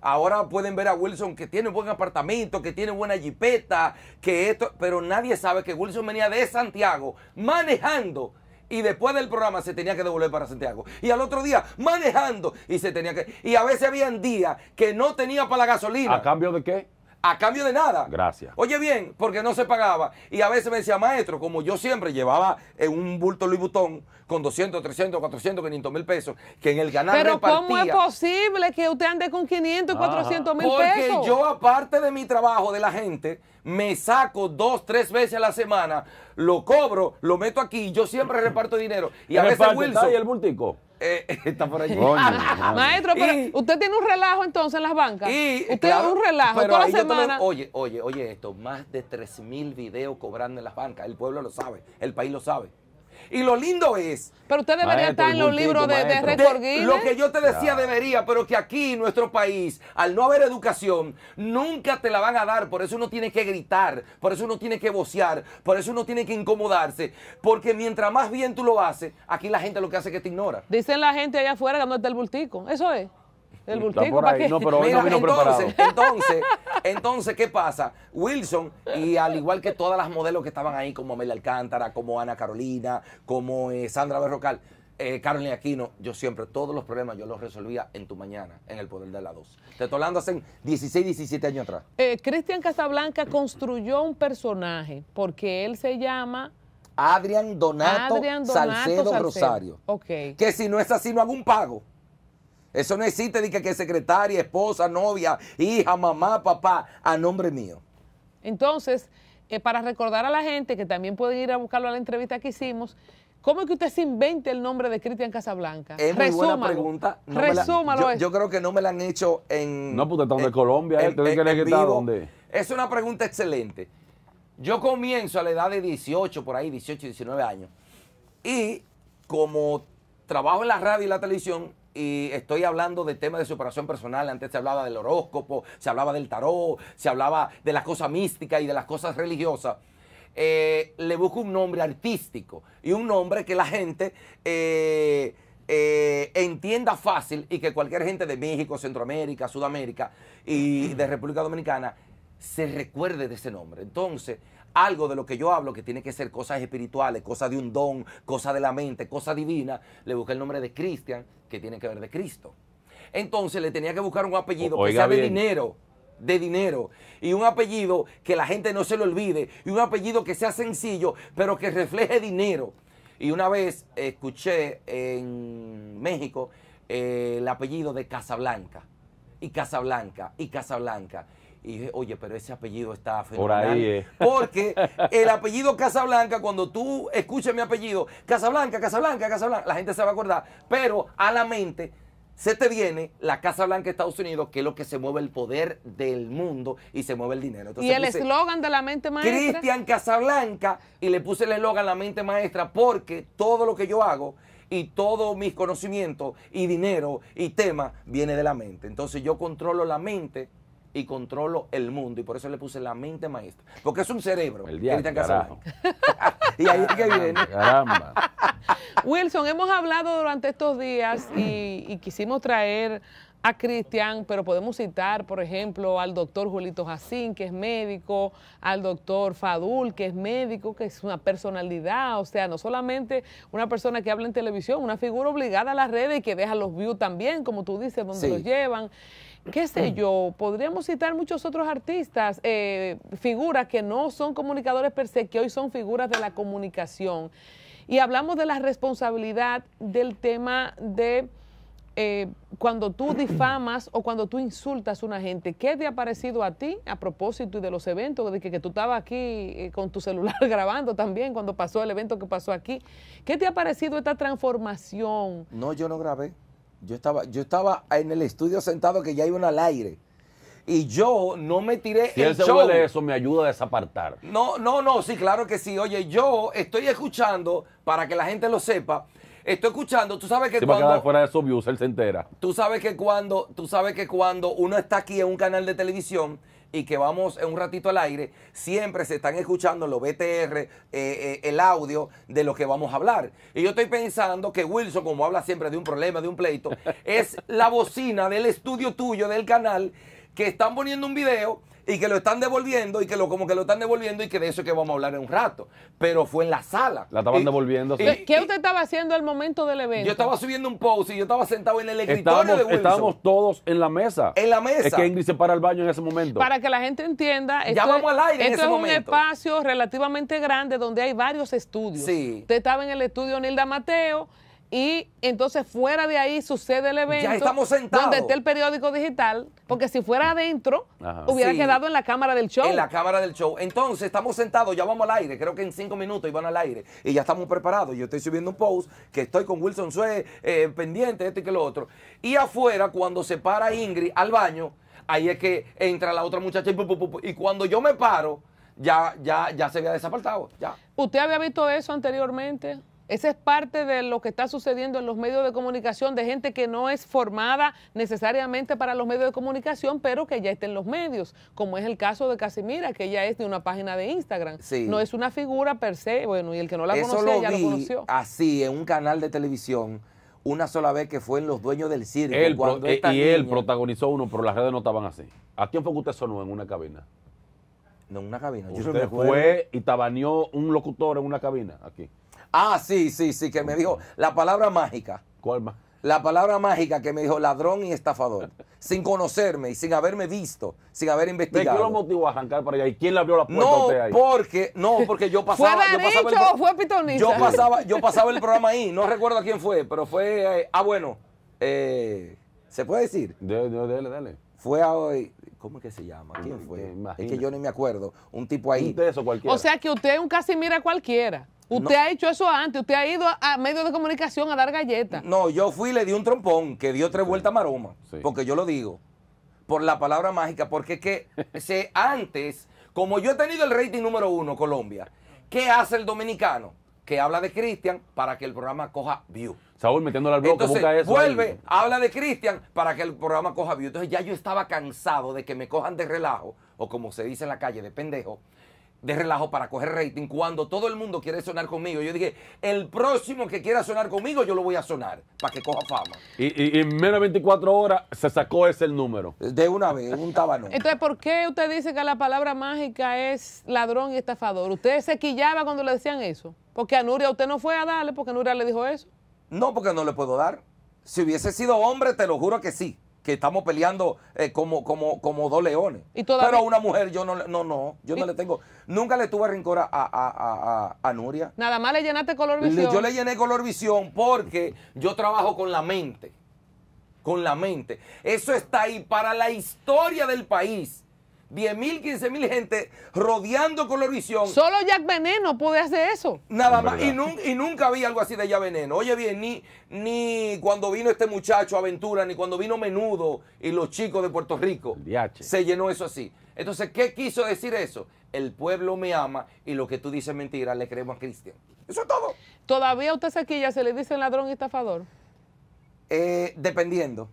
ahora pueden ver a Wilson que tiene un buen apartamento, que tiene buena jipeta, que esto, pero nadie sabe que Wilson venía de Santiago manejando y después del programa se tenía que devolver para Santiago. Y al otro día manejando y se tenía que... Y a veces habían días que no tenía para la gasolina. ¿A cambio de qué? a cambio de nada. Gracias. Oye bien, porque no se pagaba. Y a veces me decía, maestro, como yo siempre llevaba en un bulto Louis Vuitton con 200, 300, 400, 500 mil pesos, que en el ganar Pero ¿cómo es posible que usted ande con 500, 400 mil pesos? Porque yo, aparte de mi trabajo, de la gente, me saco dos, tres veces a la semana, lo cobro, lo meto aquí, yo siempre reparto dinero. Y a veces Wilson... ¿Y el multico? Eh, está por allí. Maestro, pero usted tiene un relajo entonces en las bancas. Y, usted tiene un relajo toda la semana. oye, oye, oye esto, más de 3 mil videos cobrando en las bancas. El pueblo lo sabe, el país lo sabe. Y lo lindo es. Pero usted debería estar en los libros de, de Lo que yo te decía debería, pero que aquí en nuestro país, al no haber educación, nunca te la van a dar. Por eso uno tiene que gritar, por eso uno tiene que vocear, por eso uno tiene que incomodarse. Porque mientras más bien tú lo haces, aquí la gente lo que hace es que te ignora. Dicen la gente allá afuera que no está el bultico. Eso es. El por No, pero no entonces, Entonces, ¿qué pasa? Wilson, y al igual que todas las modelos que estaban ahí, como Amelia Alcántara, como Ana Carolina, como eh, Sandra Berrocal, eh, Carolina Aquino, yo siempre, todos los problemas yo los resolvía en tu mañana, en el poder de la 2. Te estoy hablando hace 16, 17 años atrás. Eh, Cristian Casablanca construyó un personaje porque él se llama... Adrián Donato, Adrian Donato Salcedo, Rosario. Que si no es así, no hago un pago. Eso no existe de que, es secretaria, esposa, novia, hija, mamá, papá, a nombre mío. Entonces, eh, para recordar a la gente que también pueden ir a buscarlo a la entrevista que hicimos, ¿Cómo es que usted se inventa el nombre de Cristian Casablanca? Es muy buena pregunta. Resúmalo. Eh. yo, creo que no me la han hecho en. No, porque está de Colombia, en, eh, donde. Es una pregunta excelente. Yo comienzo a la edad de 18, por ahí, 18, 19 años. Y como trabajo en la radio y la televisión, y estoy hablando de temas de superación personal. Antes se hablaba del horóscopo, se hablaba del tarot, se hablaba de las cosas místicas y de las cosas religiosas. Eh, le busco un nombre artístico y un nombre que la gente eh, eh, entienda fácil y que cualquier gente de México, Centroamérica, Sudamérica y de República Dominicana se recuerde de ese nombre. Entonces, algo de lo que yo hablo, que tiene que ser cosas espirituales, cosas de un don, cosas de la mente, cosas divinas, le busqué el nombre de Cristian, que que ver de Cristo. Entonces le tenía que buscar un apellido que sea de dinero, de dinero, y un apellido que la gente no se lo olvide, y un apellido que sea sencillo, pero que refleje dinero. Y una vez escuché en México eh, el apellido de Casablanca, y Casablanca, y Casablanca. Y dije, oye, pero ese apellido está fenomenal. Por ahí es. Eh. Porque el apellido Casablanca, cuando tú escuchas mi apellido, Casablanca, Casablanca, Casablanca, la gente se va a acordar. Pero a la mente se te viene la Casa Blanca de Estados Unidos, que es lo que se mueve el poder del mundo y se mueve el dinero. y el eslogan de la mente maestra. Cristian Casablanca, y le puse el eslogan la mente maestra, porque todo lo que yo hago y todos mis conocimientos y dinero y temas viene de la mente. Entonces yo controlo la mente y controlo el mundo. Y por eso le puse la mente maestra. Porque es un cerebro. El día Y ahí es que viene. Caramba. Wilson, hemos hablado durante estos días y, quisimos traer a Cristian, pero podemos citar, por ejemplo, al doctor Julito Jacín, que es médico, al doctor Fadul, que es médico, que es una personalidad, o sea, no solamente una persona que habla en televisión, una figura obligada a las redes y que deja los views también, como tú dices, donde los llevan qué sé yo, podríamos citar muchos otros artistas, eh, figuras que no son comunicadores per se, que hoy son figuras de la comunicación. Y hablamos de la responsabilidad del tema de eh, cuando tú difamas o cuando tú insultas a una gente. ¿Qué te ha parecido a ti a propósito y de los eventos? De que, tú estabas aquí eh, con tu celular grabando también cuando pasó el evento que pasó aquí. ¿Qué te ha parecido esta transformación? No, yo no grabé. Yo estaba, yo estaba en el estudio sentado que ya iba al aire. Y yo no me tiré si el él se eso, me ayuda a desapartar. No, no, no, sí, claro que sí. Oye, yo estoy escuchando, para que la gente lo sepa, estoy escuchando, tú sabes que cuando... fuera de views, él se entera. Tú sabes que cuando, tú sabes que cuando uno está aquí en un canal de televisión y que vamos en un ratito al aire, siempre se están escuchando los BTR eh, eh, el audio de lo que vamos a hablar. Y yo estoy pensando que Wilson, como habla siempre de un problema, de un pleito, es la bocina del estudio tuyo, del canal, que están poniendo un video y que lo están devolviendo y que lo como que lo están devolviendo y que de eso es que vamos a hablar en un rato. Pero fue en la sala. La estaban devolviendo. ¿Qué, usted estaba haciendo al momento del evento? Yo estaba subiendo un post y yo estaba sentado en el escritorio estábamos, de todos en la mesa. En la mesa. Es que Ingrid se para el baño en ese momento. Para que la gente entienda. Esto al Esto es un espacio relativamente grande donde hay varios estudios. Usted estaba en el estudio Nilda Mateo y entonces fuera de ahí sucede el evento. estamos sentados. Donde está el periódico digital, porque si fuera adentro, hubiera quedado en la cámara del show. En la cámara del show. Entonces estamos sentados, ya vamos al aire, creo que en cinco minutos iban al aire y ya estamos preparados. Yo estoy subiendo un post que estoy con Wilson Suez eh, pendiente, esto y que lo otro. Y afuera, cuando se para Ingrid al baño, ahí es que entra la otra muchacha y, y cuando yo me paro, ya, ya, ya se había desapartado. Ya. ¿Usted había visto eso anteriormente? Esa es parte de lo que está sucediendo en los medios de comunicación, de gente que no es formada necesariamente para los medios de comunicación, pero que ya está en los medios, como es el caso de Casimira, que ella es de una página de Instagram. No es una figura per se, bueno, y el que no la conoce ya conoció. Así, en un canal de televisión, una sola vez que fue en Los Dueños del Circo. Eh, y él protagonizó uno, pero las redes no estaban así. ¿A quién fue que usted sonó en una cabina? No, en una cabina. Usted fue y tabaneó un locutor en una cabina aquí. Ah, sí, sí, sí, que me dijo la palabra mágica. ¿Cuál más? La palabra mágica que me dijo ladrón y estafador, sin conocerme y sin haberme visto, sin haber investigado. ¿De qué lo motivó a arrancar para allá? ¿Y quién le abrió la puerta ahí? Porque, no, porque yo pasaba. yo pasaba el, fue Yo pasaba, el programa ahí, no recuerdo a quién fue, pero fue. Eh, ah, bueno, eh, ¿se puede decir? Dale, dale, dale. Fue a hoy. ¿Cómo es que se llama? ¿Quién fue? Es que yo ni me acuerdo. Un tipo ahí. Un cualquiera. O sea que usted es un mira cualquiera. Usted ha hecho eso antes, usted ha ido a medios de comunicación a dar galletas. No, yo fui y le di un trompón que dio tres vueltas a maroma, porque yo lo digo, por la palabra mágica, porque que antes, como yo he tenido el rating número uno, Colombia, ¿qué hace el dominicano? Que habla de Cristian para que el programa coja view. Saúl metiéndole al Vuelve, habla de Cristian para que el programa coja view. Entonces ya yo estaba cansado de que me cojan de relajo, o como se dice en la calle, de pendejo, de relajo para coger rating cuando todo el mundo quiere sonar conmigo. Yo dije, el próximo que quiera sonar conmigo, yo lo voy a sonar para que coja fama. Y, en menos de 24 horas se sacó ese el número. De una vez, un tabano Entonces, ¿por qué usted dice que la palabra mágica es ladrón y estafador? ¿Usted se quillaba cuando le decían eso? Porque a Nuria usted no fue a darle porque Nuria le dijo eso. No, porque no le puedo dar. Si hubiese sido hombre, te lo juro que sí que estamos peleando eh, como, como, como dos leones. Pero a una mujer yo no, no, no yo no le tengo, nunca le tuve rencor a, a, a, Nuria. Nada más le llenaste color visión. Yo le llené color visión porque yo trabajo con la mente, con la mente. Eso está ahí para la historia del país. 10.000, mil, 15 mil gente rodeando visión. Solo Jack Veneno puede hacer eso. Nada más. Y, nunca vi algo así de Jack Veneno. Oye bien, ni, cuando vino este muchacho Aventura, ni cuando vino Menudo y los chicos de Puerto Rico. Se llenó eso así. Entonces, ¿qué quiso decir eso? El pueblo me ama y lo que tú dices mentira le creemos a Cristian. Eso es todo. ¿Todavía a usted se quilla, se le dice ladrón y estafador? Eh, dependiendo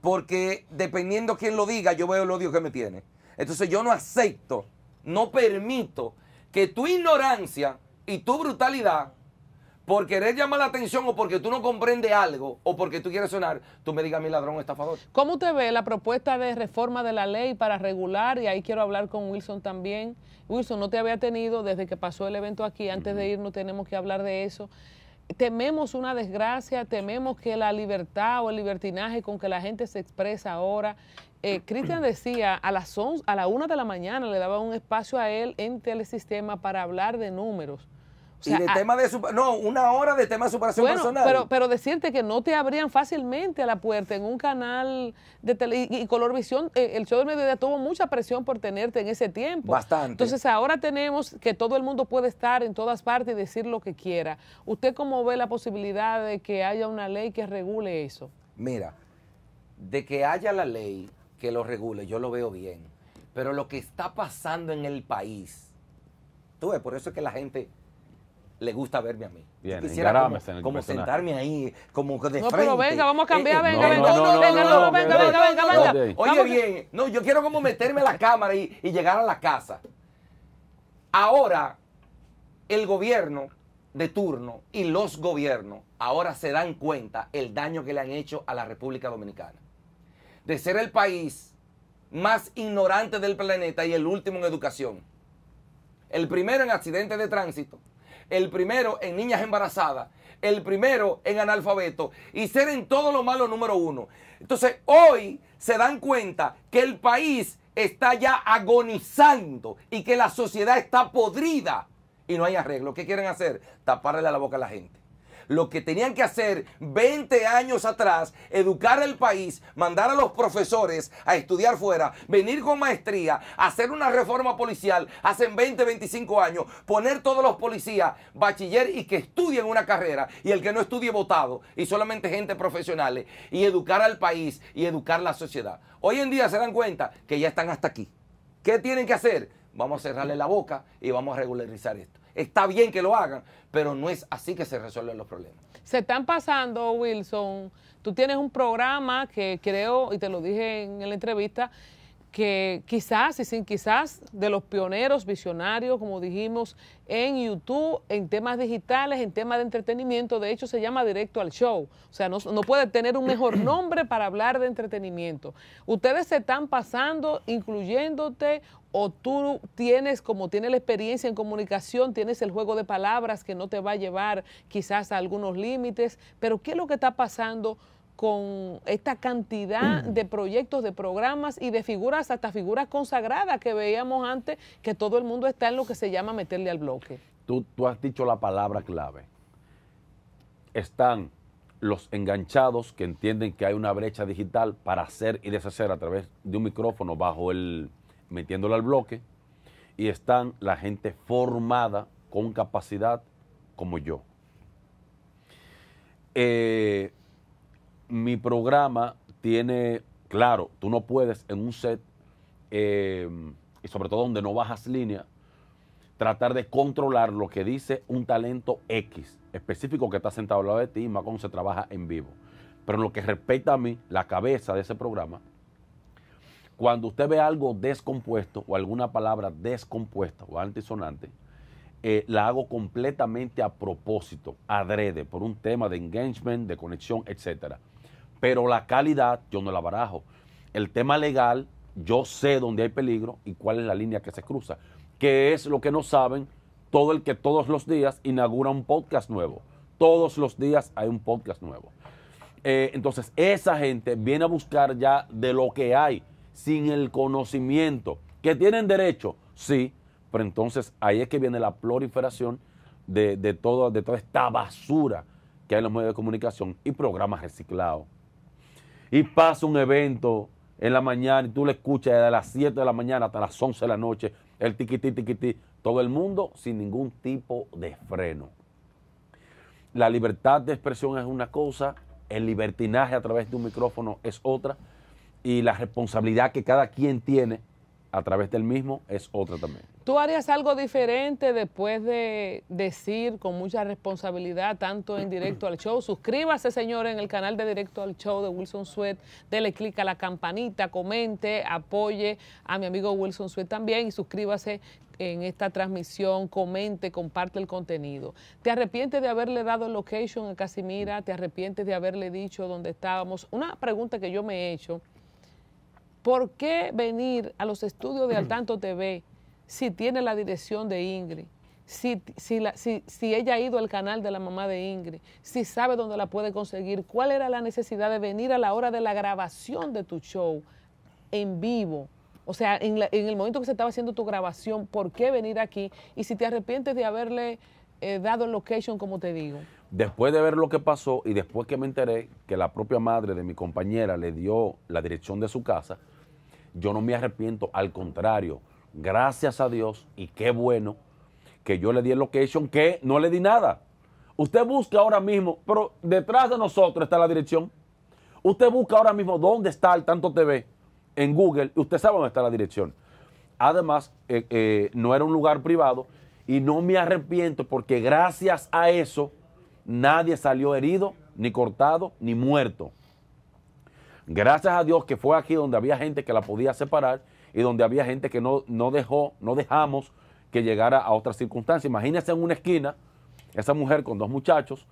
porque dependiendo quién lo diga, yo veo el odio que me tiene. Entonces yo no acepto, no permito que tu ignorancia y tu brutalidad, por querer llamar la atención o porque tú no comprendes algo o porque tú quieres sonar, tú me digas mi ladrón estafador. ¿Cómo te ve la propuesta de reforma de la ley para regular? Y ahí quiero hablar con Wilson también. Wilson, no te había tenido desde que pasó el evento aquí, antes de ir, de irnos tenemos que hablar de eso tememos una desgracia, tememos que la libertad o el libertinaje con que la gente se expresa ahora. Eh, Cristian decía, a las a la una de la mañana le daba un espacio a él en Telesistema para hablar de números y de ah, tema de no, una hora de tema de superación bueno, personal. Pero, pero decirte que no te abrían fácilmente a la puerta en un canal de tele y, Color Colorvisión, eh, el show de mediodía tuvo mucha presión por tenerte en ese tiempo. Bastante. Entonces ahora tenemos que todo el mundo puede estar en todas partes y decir lo que quiera. ¿Usted cómo ve la posibilidad de que haya una ley que regule eso? Mira, de que haya la ley que lo regule, yo lo veo bien. Pero lo que está pasando en el país, tú ves, por eso es que la gente le gusta verme a mí. quisiera como, sentarme ahí, como de no, pero venga, vamos a cambiar, venga, venga, venga, venga, venga, venga, venga. Oye bien, no, yo quiero como meterme a la cámara y, y llegar a la casa. Ahora, el gobierno de turno y los gobiernos ahora se dan cuenta el daño que le han hecho a la República Dominicana. De ser el país más ignorante del planeta y el último en educación. El primero en accidentes de tránsito el primero en niñas embarazadas, el primero en analfabeto y ser en todo lo malo número uno. Entonces hoy se dan cuenta que el país está ya agonizando y que la sociedad está podrida y no hay arreglo. ¿Qué quieren hacer? Taparle la boca a la gente lo que tenían que hacer 20 años atrás, educar al país, mandar a los profesores a estudiar fuera, venir con maestría, hacer una reforma policial, hacen 20, 25 años, poner todos los policías, bachiller y que estudien una carrera y el que no estudie votado y solamente gente profesional, y educar al país y educar la sociedad. Hoy en día se dan cuenta que ya están hasta aquí. ¿Qué tienen que hacer? Vamos a cerrarle la boca y vamos a regularizar esto. Está bien que lo hagan, pero no es así que se resuelven los problemas. Se están pasando, Wilson. Tú tienes un programa que creo, y te lo dije en la entrevista, que quizás y sin quizás de los pioneros visionarios, como dijimos, en YouTube, en temas digitales, en temas de entretenimiento, de hecho se llama Directo al Show, o sea, no, puede tener un mejor nombre para hablar de entretenimiento. Ustedes se están pasando, incluyéndote, o tú tienes, como tienes la experiencia en comunicación, tienes el juego de palabras que no te va a llevar quizás a algunos límites, pero ¿qué es lo que está pasando? con esta cantidad mm. de proyectos, de programas y de figuras, hasta figuras consagradas que veíamos antes, que todo el mundo está en lo que se llama meterle al bloque. Tú, has dicho la palabra clave. Están los enganchados que entienden que hay una brecha digital para hacer y deshacer a través de un micrófono bajo el, metiéndole al bloque, y están la gente formada con capacidad como yo. Eh, mi programa tiene, claro, tú no puedes en un set, em, y sobre todo donde no bajas línea, tratar de controlar lo que dice un talento X específico que está sentado al lado de ti, más cuando se trabaja en vivo. Pero en lo que respecta a mí, la cabeza de ese programa, cuando usted ve algo descompuesto o alguna palabra descompuesta o antisonante, eh, la hago completamente a propósito, adrede, por un tema de engagement, de conexión, etcétera. Pero la calidad yo no la barajo. El tema legal, yo sé dónde hay peligro y cuál es la línea que se cruza, que es lo que no saben todo el que todos los días inaugura un podcast nuevo. Todos los días hay un podcast nuevo. Eh, entonces, esa gente viene a buscar ya de lo que hay, sin el conocimiento, que tienen derecho, sí, pero entonces ahí es que viene la proliferación de, de toda esta basura que hay en los medios de comunicación y programas reciclados y pasa un evento en la mañana y tú le escuchas desde las 7 de la mañana hasta las 11 de la noche, el tiquití, tiquití, todo el mundo sin ningún tipo de freno. La libertad de expresión es una cosa, el libertinaje a través de un micrófono es otra y la responsabilidad que cada quien tiene a través del mismo es otra también. ¿Tú harías algo diferente después de decir con mucha responsabilidad, tanto en Directo al Show? Suscríbase, señor, en el canal de Directo al Show de Wilson Sweat. Dele clic a la campanita, comente, apoye a mi amigo Wilson Sweat también y suscríbase en esta transmisión, comente, comparte el contenido. ¿Te arrepientes de haberle dado el location a Casimira? ¿Te arrepientes de haberle dicho dónde estábamos? Una pregunta que yo me he hecho. ¿Por qué venir a los estudios de Al Tanto TV si tiene la dirección de Ingrid, si, si, ella ha ido al canal de la mamá de Ingrid, si sabe dónde la puede conseguir, cuál era la necesidad de venir a la hora de la grabación de tu show en vivo. O sea, en, el momento que se estaba haciendo tu grabación, ¿por qué venir aquí? Y si te arrepientes de haberle eh, dado el location, como te digo. Después de ver lo que pasó y después que me enteré que la propia madre de mi compañera le dio la dirección de su casa, yo no me arrepiento, al contrario, Gracias a Dios y qué bueno que yo le di el location, que no le di nada. Usted busca ahora mismo, pero detrás de nosotros está la dirección. Usted busca ahora mismo dónde está el Tanto TV en Google y usted sabe dónde está la dirección. Además, eh, eh, no era un lugar privado y no me arrepiento porque gracias a eso nadie salió herido, ni cortado, ni muerto. Gracias a Dios que fue aquí donde había gente que la podía separar y donde había gente que no, dejó, no dejamos que llegara a otras circunstancias. Imagínese en una esquina, esa mujer con dos muchachos,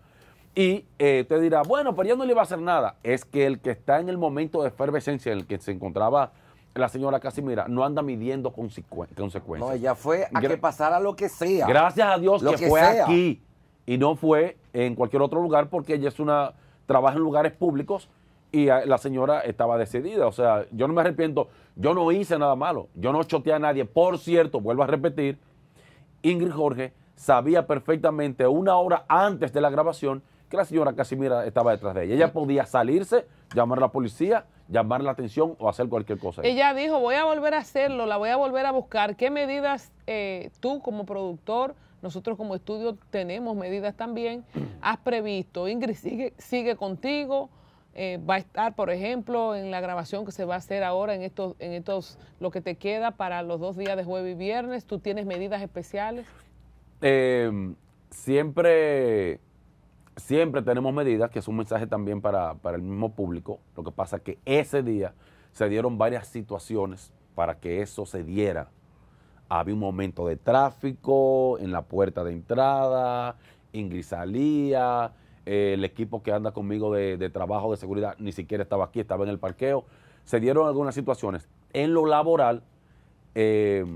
y eh, te dirá, bueno, pero ya no le va a hacer nada. Es que el que está en el momento de efervescencia en el que se encontraba la señora Casimira no anda midiendo consecuencias. No, ella fue a que pasara lo que sea. Gracias a Dios que, fue aquí y no fue en cualquier otro lugar porque ella es una trabaja en lugares públicos y la señora estaba decidida. O sea, yo no me arrepiento, yo no hice nada malo, yo no choteé a nadie. Por cierto, vuelvo a repetir, Ingrid Jorge sabía perfectamente una hora antes de la grabación que la señora Casimira estaba detrás de ella. Ella podía salirse, llamar a la policía, llamar la atención o hacer cualquier cosa. Ella dijo, voy a volver a hacerlo, la voy a volver a buscar. ¿Qué medidas eh, tú como productor, nosotros como estudio tenemos medidas también, has previsto? Ingrid sigue, sigue contigo eh, va a estar, por ejemplo, en la grabación que se va a hacer ahora en estos, en estos, lo que te queda para los dos días de jueves y viernes? ¿Tú tienes medidas especiales? Em, siempre, siempre tenemos medidas, que es un mensaje también para, para el mismo público. Lo que pasa es que ese día se dieron varias situaciones para que eso se diera. Había un momento de tráfico en la puerta de entrada, en grisalía... Eh, el equipo que anda conmigo de, trabajo, de seguridad, ni siquiera estaba aquí, estaba en el parqueo. Se dieron algunas situaciones. En lo laboral, eh,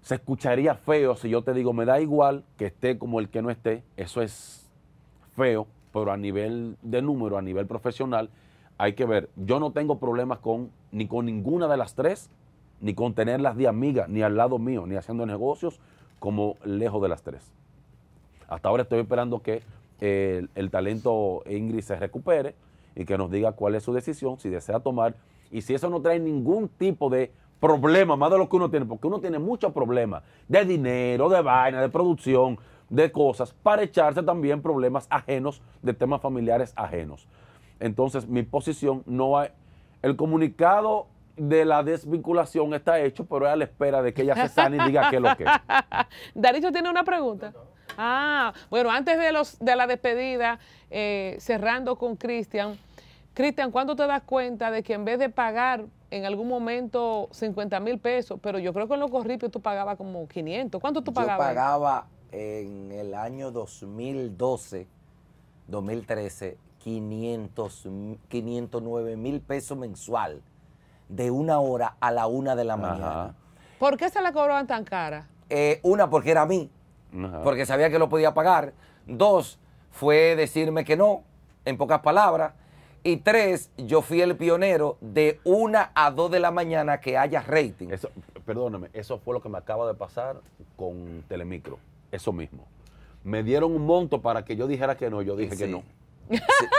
se escucharía feo si yo te digo, me da igual que esté como el que no esté, eso es feo, pero a nivel de número, a nivel profesional, hay que ver, yo no tengo problemas con ni con ninguna de las tres, ni con tenerlas de amiga, ni al lado mío, ni haciendo negocios, como lejos de las tres. Hasta ahora estoy esperando que el, talento Ingrid se recupere y que nos diga cuál es su decisión, si desea tomar, y si eso no trae ningún tipo de problema, más de lo que uno tiene, porque uno tiene muchos problemas de dinero, de vaina, de producción, de cosas, para echarse también problemas ajenos, de temas familiares ajenos. Entonces, mi posición no hay. El comunicado de la desvinculación está hecho, pero es a la espera de que ella se sane y diga qué es lo que. Darío tiene una pregunta. Ah, bueno, antes de, los, de la despedida, eh, cerrando con Cristian, Cristian, ¿cuándo te das cuenta de que en vez de pagar en algún momento 50 mil pesos, pero yo creo que en los corripios tú pagabas como 500, ¿cuánto tú pagabas? Yo pagaba en el año 2012, 2013, 500, 509 mil pesos mensual, de una hora a la una de la mañana. ¿Por qué se la cobraban tan cara? Eh, una, porque era a mí porque sabía que lo podía pagar. Dos, fue decirme que no, en pocas palabras. Y tres, yo fui el pionero de una a dos de la mañana que haya rating. Eso, perdóname, eso fue lo que me acaba de pasar con Telemicro. Eso mismo. Me dieron un monto para que yo dijera que no, yo dije que no.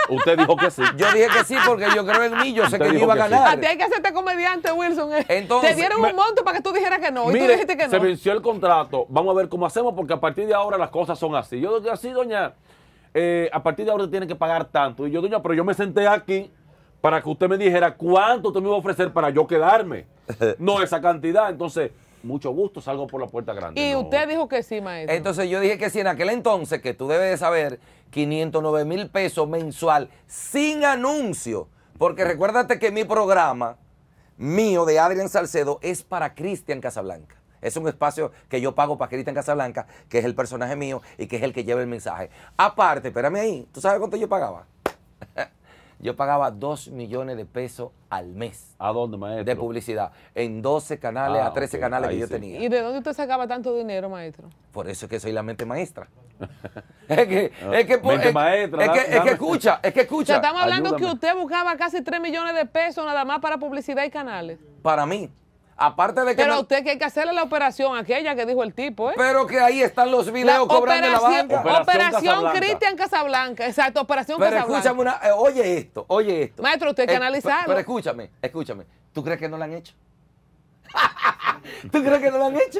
Usted dijo que sí. Yo dije que sí porque yo creo en mí, yo sé que yo iba a ganar. A ti hay que hacerte comediante, Wilson. te dieron un monto para que tú dijeras que no. y tú dijiste que no. Se venció el contrato. Vamos a ver cómo hacemos porque a partir de ahora las cosas son así. Yo digo así, doña, eh, a partir de ahora tienen que pagar tanto. Y yo, doña, pero yo me senté aquí para que usted me dijera cuánto te me iba a ofrecer para yo quedarme. No esa cantidad. Entonces, mucho gusto, salgo por la puerta grande. Y usted dijo que sí, maestro. Entonces yo dije que sí, en aquel entonces, que tú debes de saber, 509 mil pesos mensual sin anuncio. Porque recuérdate que mi programa mío de Adrián Salcedo es para Cristian Casablanca. Es un espacio que yo pago para Cristian Casablanca, que es el personaje mío y que es el que lleva el mensaje. Aparte, espérame ahí, ¿tú sabes cuánto yo pagaba? yo pagaba 2 millones de pesos al mes. ¿A dónde, maestro? De publicidad. En 12 canales ah, a 13 canales que yo tenía. ¿Y de dónde usted sacaba tanto dinero, maestro? Por eso es que soy la mente maestra. es que, es que, pues, que, escucha, es que escucha. estamos hablando que usted buscaba casi 3 millones de pesos nada más para publicidad y canales. Para mí. Aparte de que. Pero usted que hay que hacerle la operación aquella que dijo el tipo, ¿eh? Pero que ahí están los videos cobrando la banca. Operación, Cristian Casablanca. Exacto, Operación pero Casablanca. Escúchame una, eh, oye esto, oye esto. Maestro, usted que eh, analizarlo. Pero, escúchame, escúchame. ¿Tú crees que no lo han hecho? ¿Tú crees que no lo han hecho?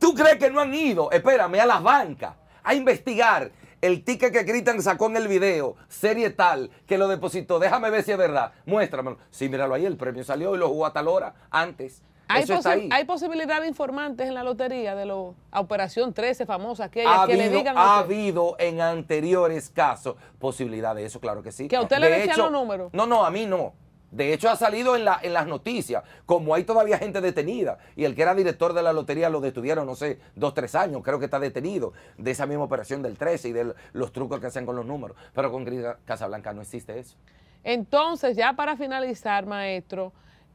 ¿Tú crees que no han ido, espérame, a las bancas a investigar el ticket que Cristian sacó en el video, serie tal, que lo depositó? Déjame ver si es verdad. Muéstramelo. Sí, míralo ahí, el premio salió y lo jugó a tal hora, antes. ¿Hay, posibilidad de informantes en la lotería de la Operación 13 famosa que, que le digan? Ha habido en anteriores casos posibilidad de eso, claro que sí. Que a usted le decían los números. No, no, a mí no. De hecho, ha salido en, las noticias, como hay todavía gente detenida, y el que era director de la lotería lo detuvieron, no sé, dos, tres años, creo que está detenido, de esa misma operación del 13 y de los trucos que hacen con los números. Pero con Casablanca no existe eso. Entonces, ya para finalizar, maestro,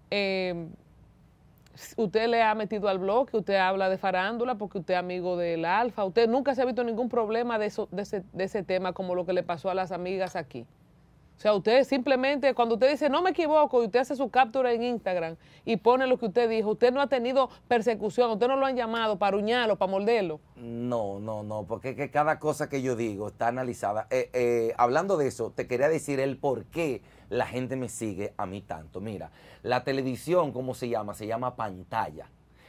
eh, usted le ha metido al blog, usted habla de farándula porque usted es amigo del Alfa. Usted nunca se ha visto ningún problema de, eso, de, ese, tema como lo que le pasó a las amigas aquí. O sea, usted simplemente, cuando usted dice no me equivoco y usted hace su captura en Instagram y pone lo que usted dijo, usted no ha tenido persecución, usted no lo han llamado para uñarlo, para morderlo. No, no, no, porque es que cada cosa que yo digo está analizada. Eh, eh, hablando de eso, te quería decir el por qué la gente me sigue a mí tanto. Mira, la televisión, ¿cómo se llama? Se llama pantalla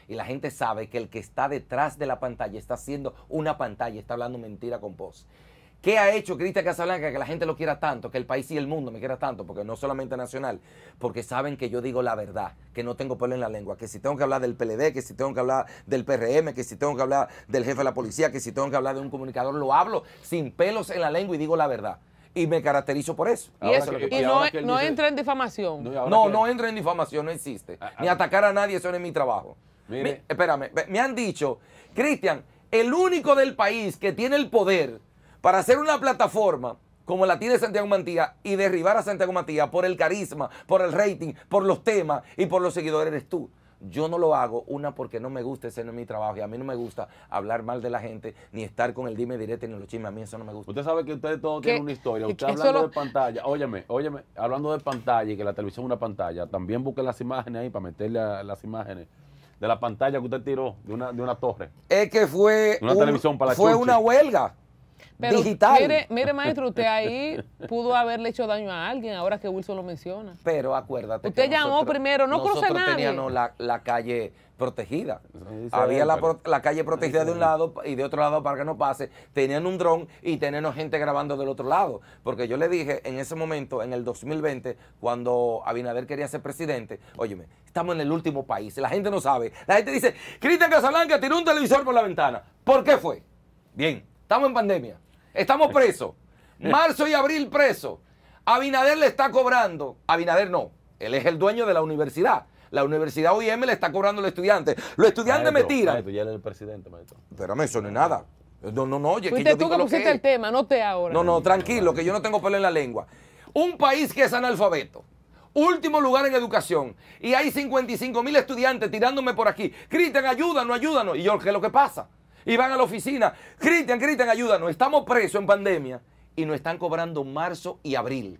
y la gente sabe que el que está detrás de la pantalla está haciendo una pantalla, está hablando mentira con voz. ¿Qué ha hecho Cristian Casablanca que la gente lo quiera tanto, que el país y el mundo me quiera tanto? Porque no solamente nacional, porque saben que yo digo la verdad, que no tengo pelo en la lengua, que si tengo que hablar del PLD, que si tengo que hablar del PRM, que si tengo que hablar del jefe de la policía, que si tengo que hablar de un comunicador, lo hablo sin pelos en la lengua y digo la verdad y me caracterizo por eso. Y, no, entra en difamación. No, no, entra en difamación, no existe. Ah, ah. Ni atacar a nadie, eso no es mi trabajo. espérame, me han dicho, Cristian, el único del país que tiene el poder para hacer una plataforma como la tiene Santiago Mantía y derribar a Santiago Matías por el carisma, por el rating, por los temas y por los seguidores eres tú. Yo no lo hago, una porque no me gusta, ese no es mi trabajo, y a mí no me gusta hablar mal de la gente, ni estar con el dime directo ni los chismes, a mí eso no me gusta. Usted sabe que ustedes todos tienen una historia, usted hablando de pantalla, óyeme, óyeme, hablando de pantalla y que la televisión es una pantalla, también busque las imágenes ahí para meterle las imágenes de la pantalla que usted tiró de una, de una torre. Es que fue, una, televisión para fue una huelga. Pero, digital. Mire, maestro, usted ahí pudo haberle hecho daño a alguien, ahora que Wilson lo menciona. Pero acuérdate. Usted llamó primero, no cruce nada Nosotros teníamos la, la calle protegida. Había la, calle protegida de un lado y de otro lado para que no pase. Tenían un dron y tenían gente grabando del otro lado. Porque yo le dije en ese momento, en el 2020, cuando Abinader quería ser presidente, óyeme, estamos en el último país, la gente no sabe. La gente dice, Cristian que tiró un televisor por la ventana. ¿Por qué fue? Bien, estamos en pandemia. Estamos presos. Eh. Marzo y abril presos. Abinader le está cobrando. Abinader no. Él es el dueño de la universidad. La universidad OIM le está cobrando a los estudiantes. Los estudiantes me tiran. Maestro, ya el presidente, eso no es nada. No, no, no. Oye, tú que pusiste el tema, no te ahora. No, no, tranquilo, que yo no tengo pelo en la lengua. Un país que es analfabeto. Último lugar en educación. Y hay 55 mil estudiantes tirándome por aquí. Cristian, ayúdanos, ayúdanos. Y yo, ¿qué es lo que pasa? y van a la oficina. Cristian, Cristian, ayúdanos. Estamos presos en pandemia y nos están cobrando marzo y abril.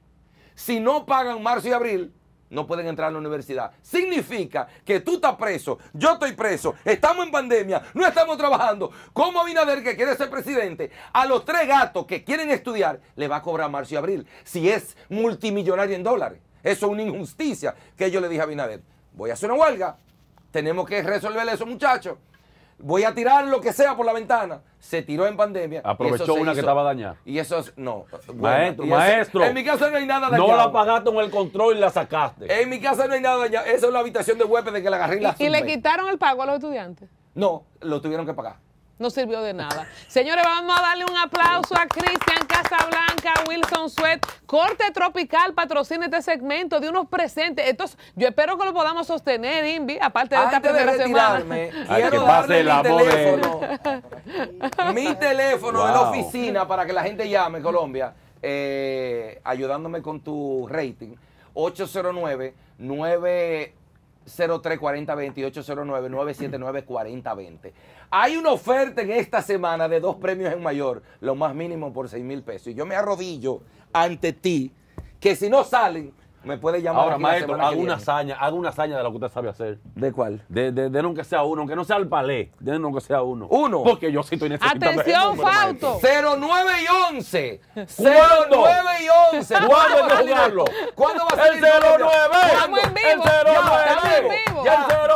Si no pagan marzo y abril, no pueden entrar a la universidad. Significa que tú estás preso, yo estoy preso, estamos en pandemia, no estamos trabajando. Como Abinader, que quiere ser presidente, a los tres gatos que quieren estudiar, le va a cobrar marzo y abril, si es multimillonario en dólares. Eso es una injusticia que yo le dije a Abinader. Voy a hacer una huelga, tenemos que resolver eso, muchachos voy a tirar lo que sea por la ventana. Se tiró en pandemia. Aprovechó una que estaba dañada. Y eso es, no. maestro, maestro. en mi casa no hay nada dañado. No la pagaste con el control y la sacaste. En mi casa no hay nada dañado. Esa es la habitación de de que la agarré y le quitaron el pago a los estudiantes? No, lo tuvieron que pagar no sirvió de nada. Señores, vamos a darle un aplauso a Cristian Casablanca, Wilson Sweat. Corte Tropical patrocina este segmento de unos presentes. Entonces, yo espero que lo podamos sostener, Invi, aparte de esta primera de retirarme, semana. Quiero que mi teléfono, mi teléfono en la oficina para que la gente llame, Colombia, eh, ayudándome con tu rating. 809 9 0340-2809-979-4020. Hay una oferta en esta semana de dos premios en mayor, lo más mínimo por 6 mil pesos. Y yo me arrodillo ante ti, que si no salen, me puede llamar. Ahora, maestro, haga una hazaña, haga una hazaña de lo que usted sabe hacer. ¿De cuál? De, de, no que sea uno, aunque no sea el palé, de no que sea uno. Uno. Porque yo sí estoy necesitando. Atención, Fausto. 09 y 11. 09 y 11. ¿Cuándo jugarlo? ¿Cuándo va a ser El 09. Estamos en vivo. El 09. Ya, el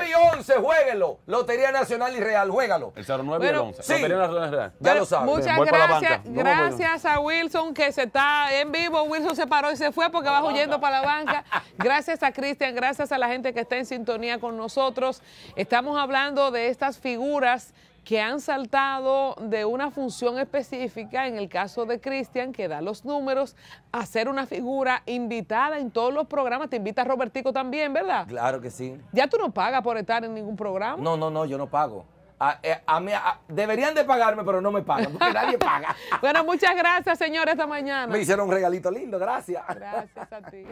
09 y 11, jueguenlo. Lotería Nacional y Real, juégalo. El 09 y 11. Sí. Lotería Nacional y Real. Ya lo sabes. Muchas gracias. Gracias a Wilson que se está en vivo. Wilson se paró y se fue porque va huyendo para la banca. Gracias a Cristian, gracias a la gente que está en sintonía con nosotros. Estamos hablando de estas figuras que han saltado de una función específica, en el caso de Cristian, que da los números, a ser una figura invitada en todos los programas. Te invita Robertico también, ¿verdad? Claro que sí. Ya tú no pagas por estar en ningún programa. No, no, no, yo no pago. Eh, deberían de pagarme, pero no me pagan, porque nadie paga. bueno, muchas gracias, señores, esta mañana. Me hicieron un regalito lindo, gracias. Gracias a ti.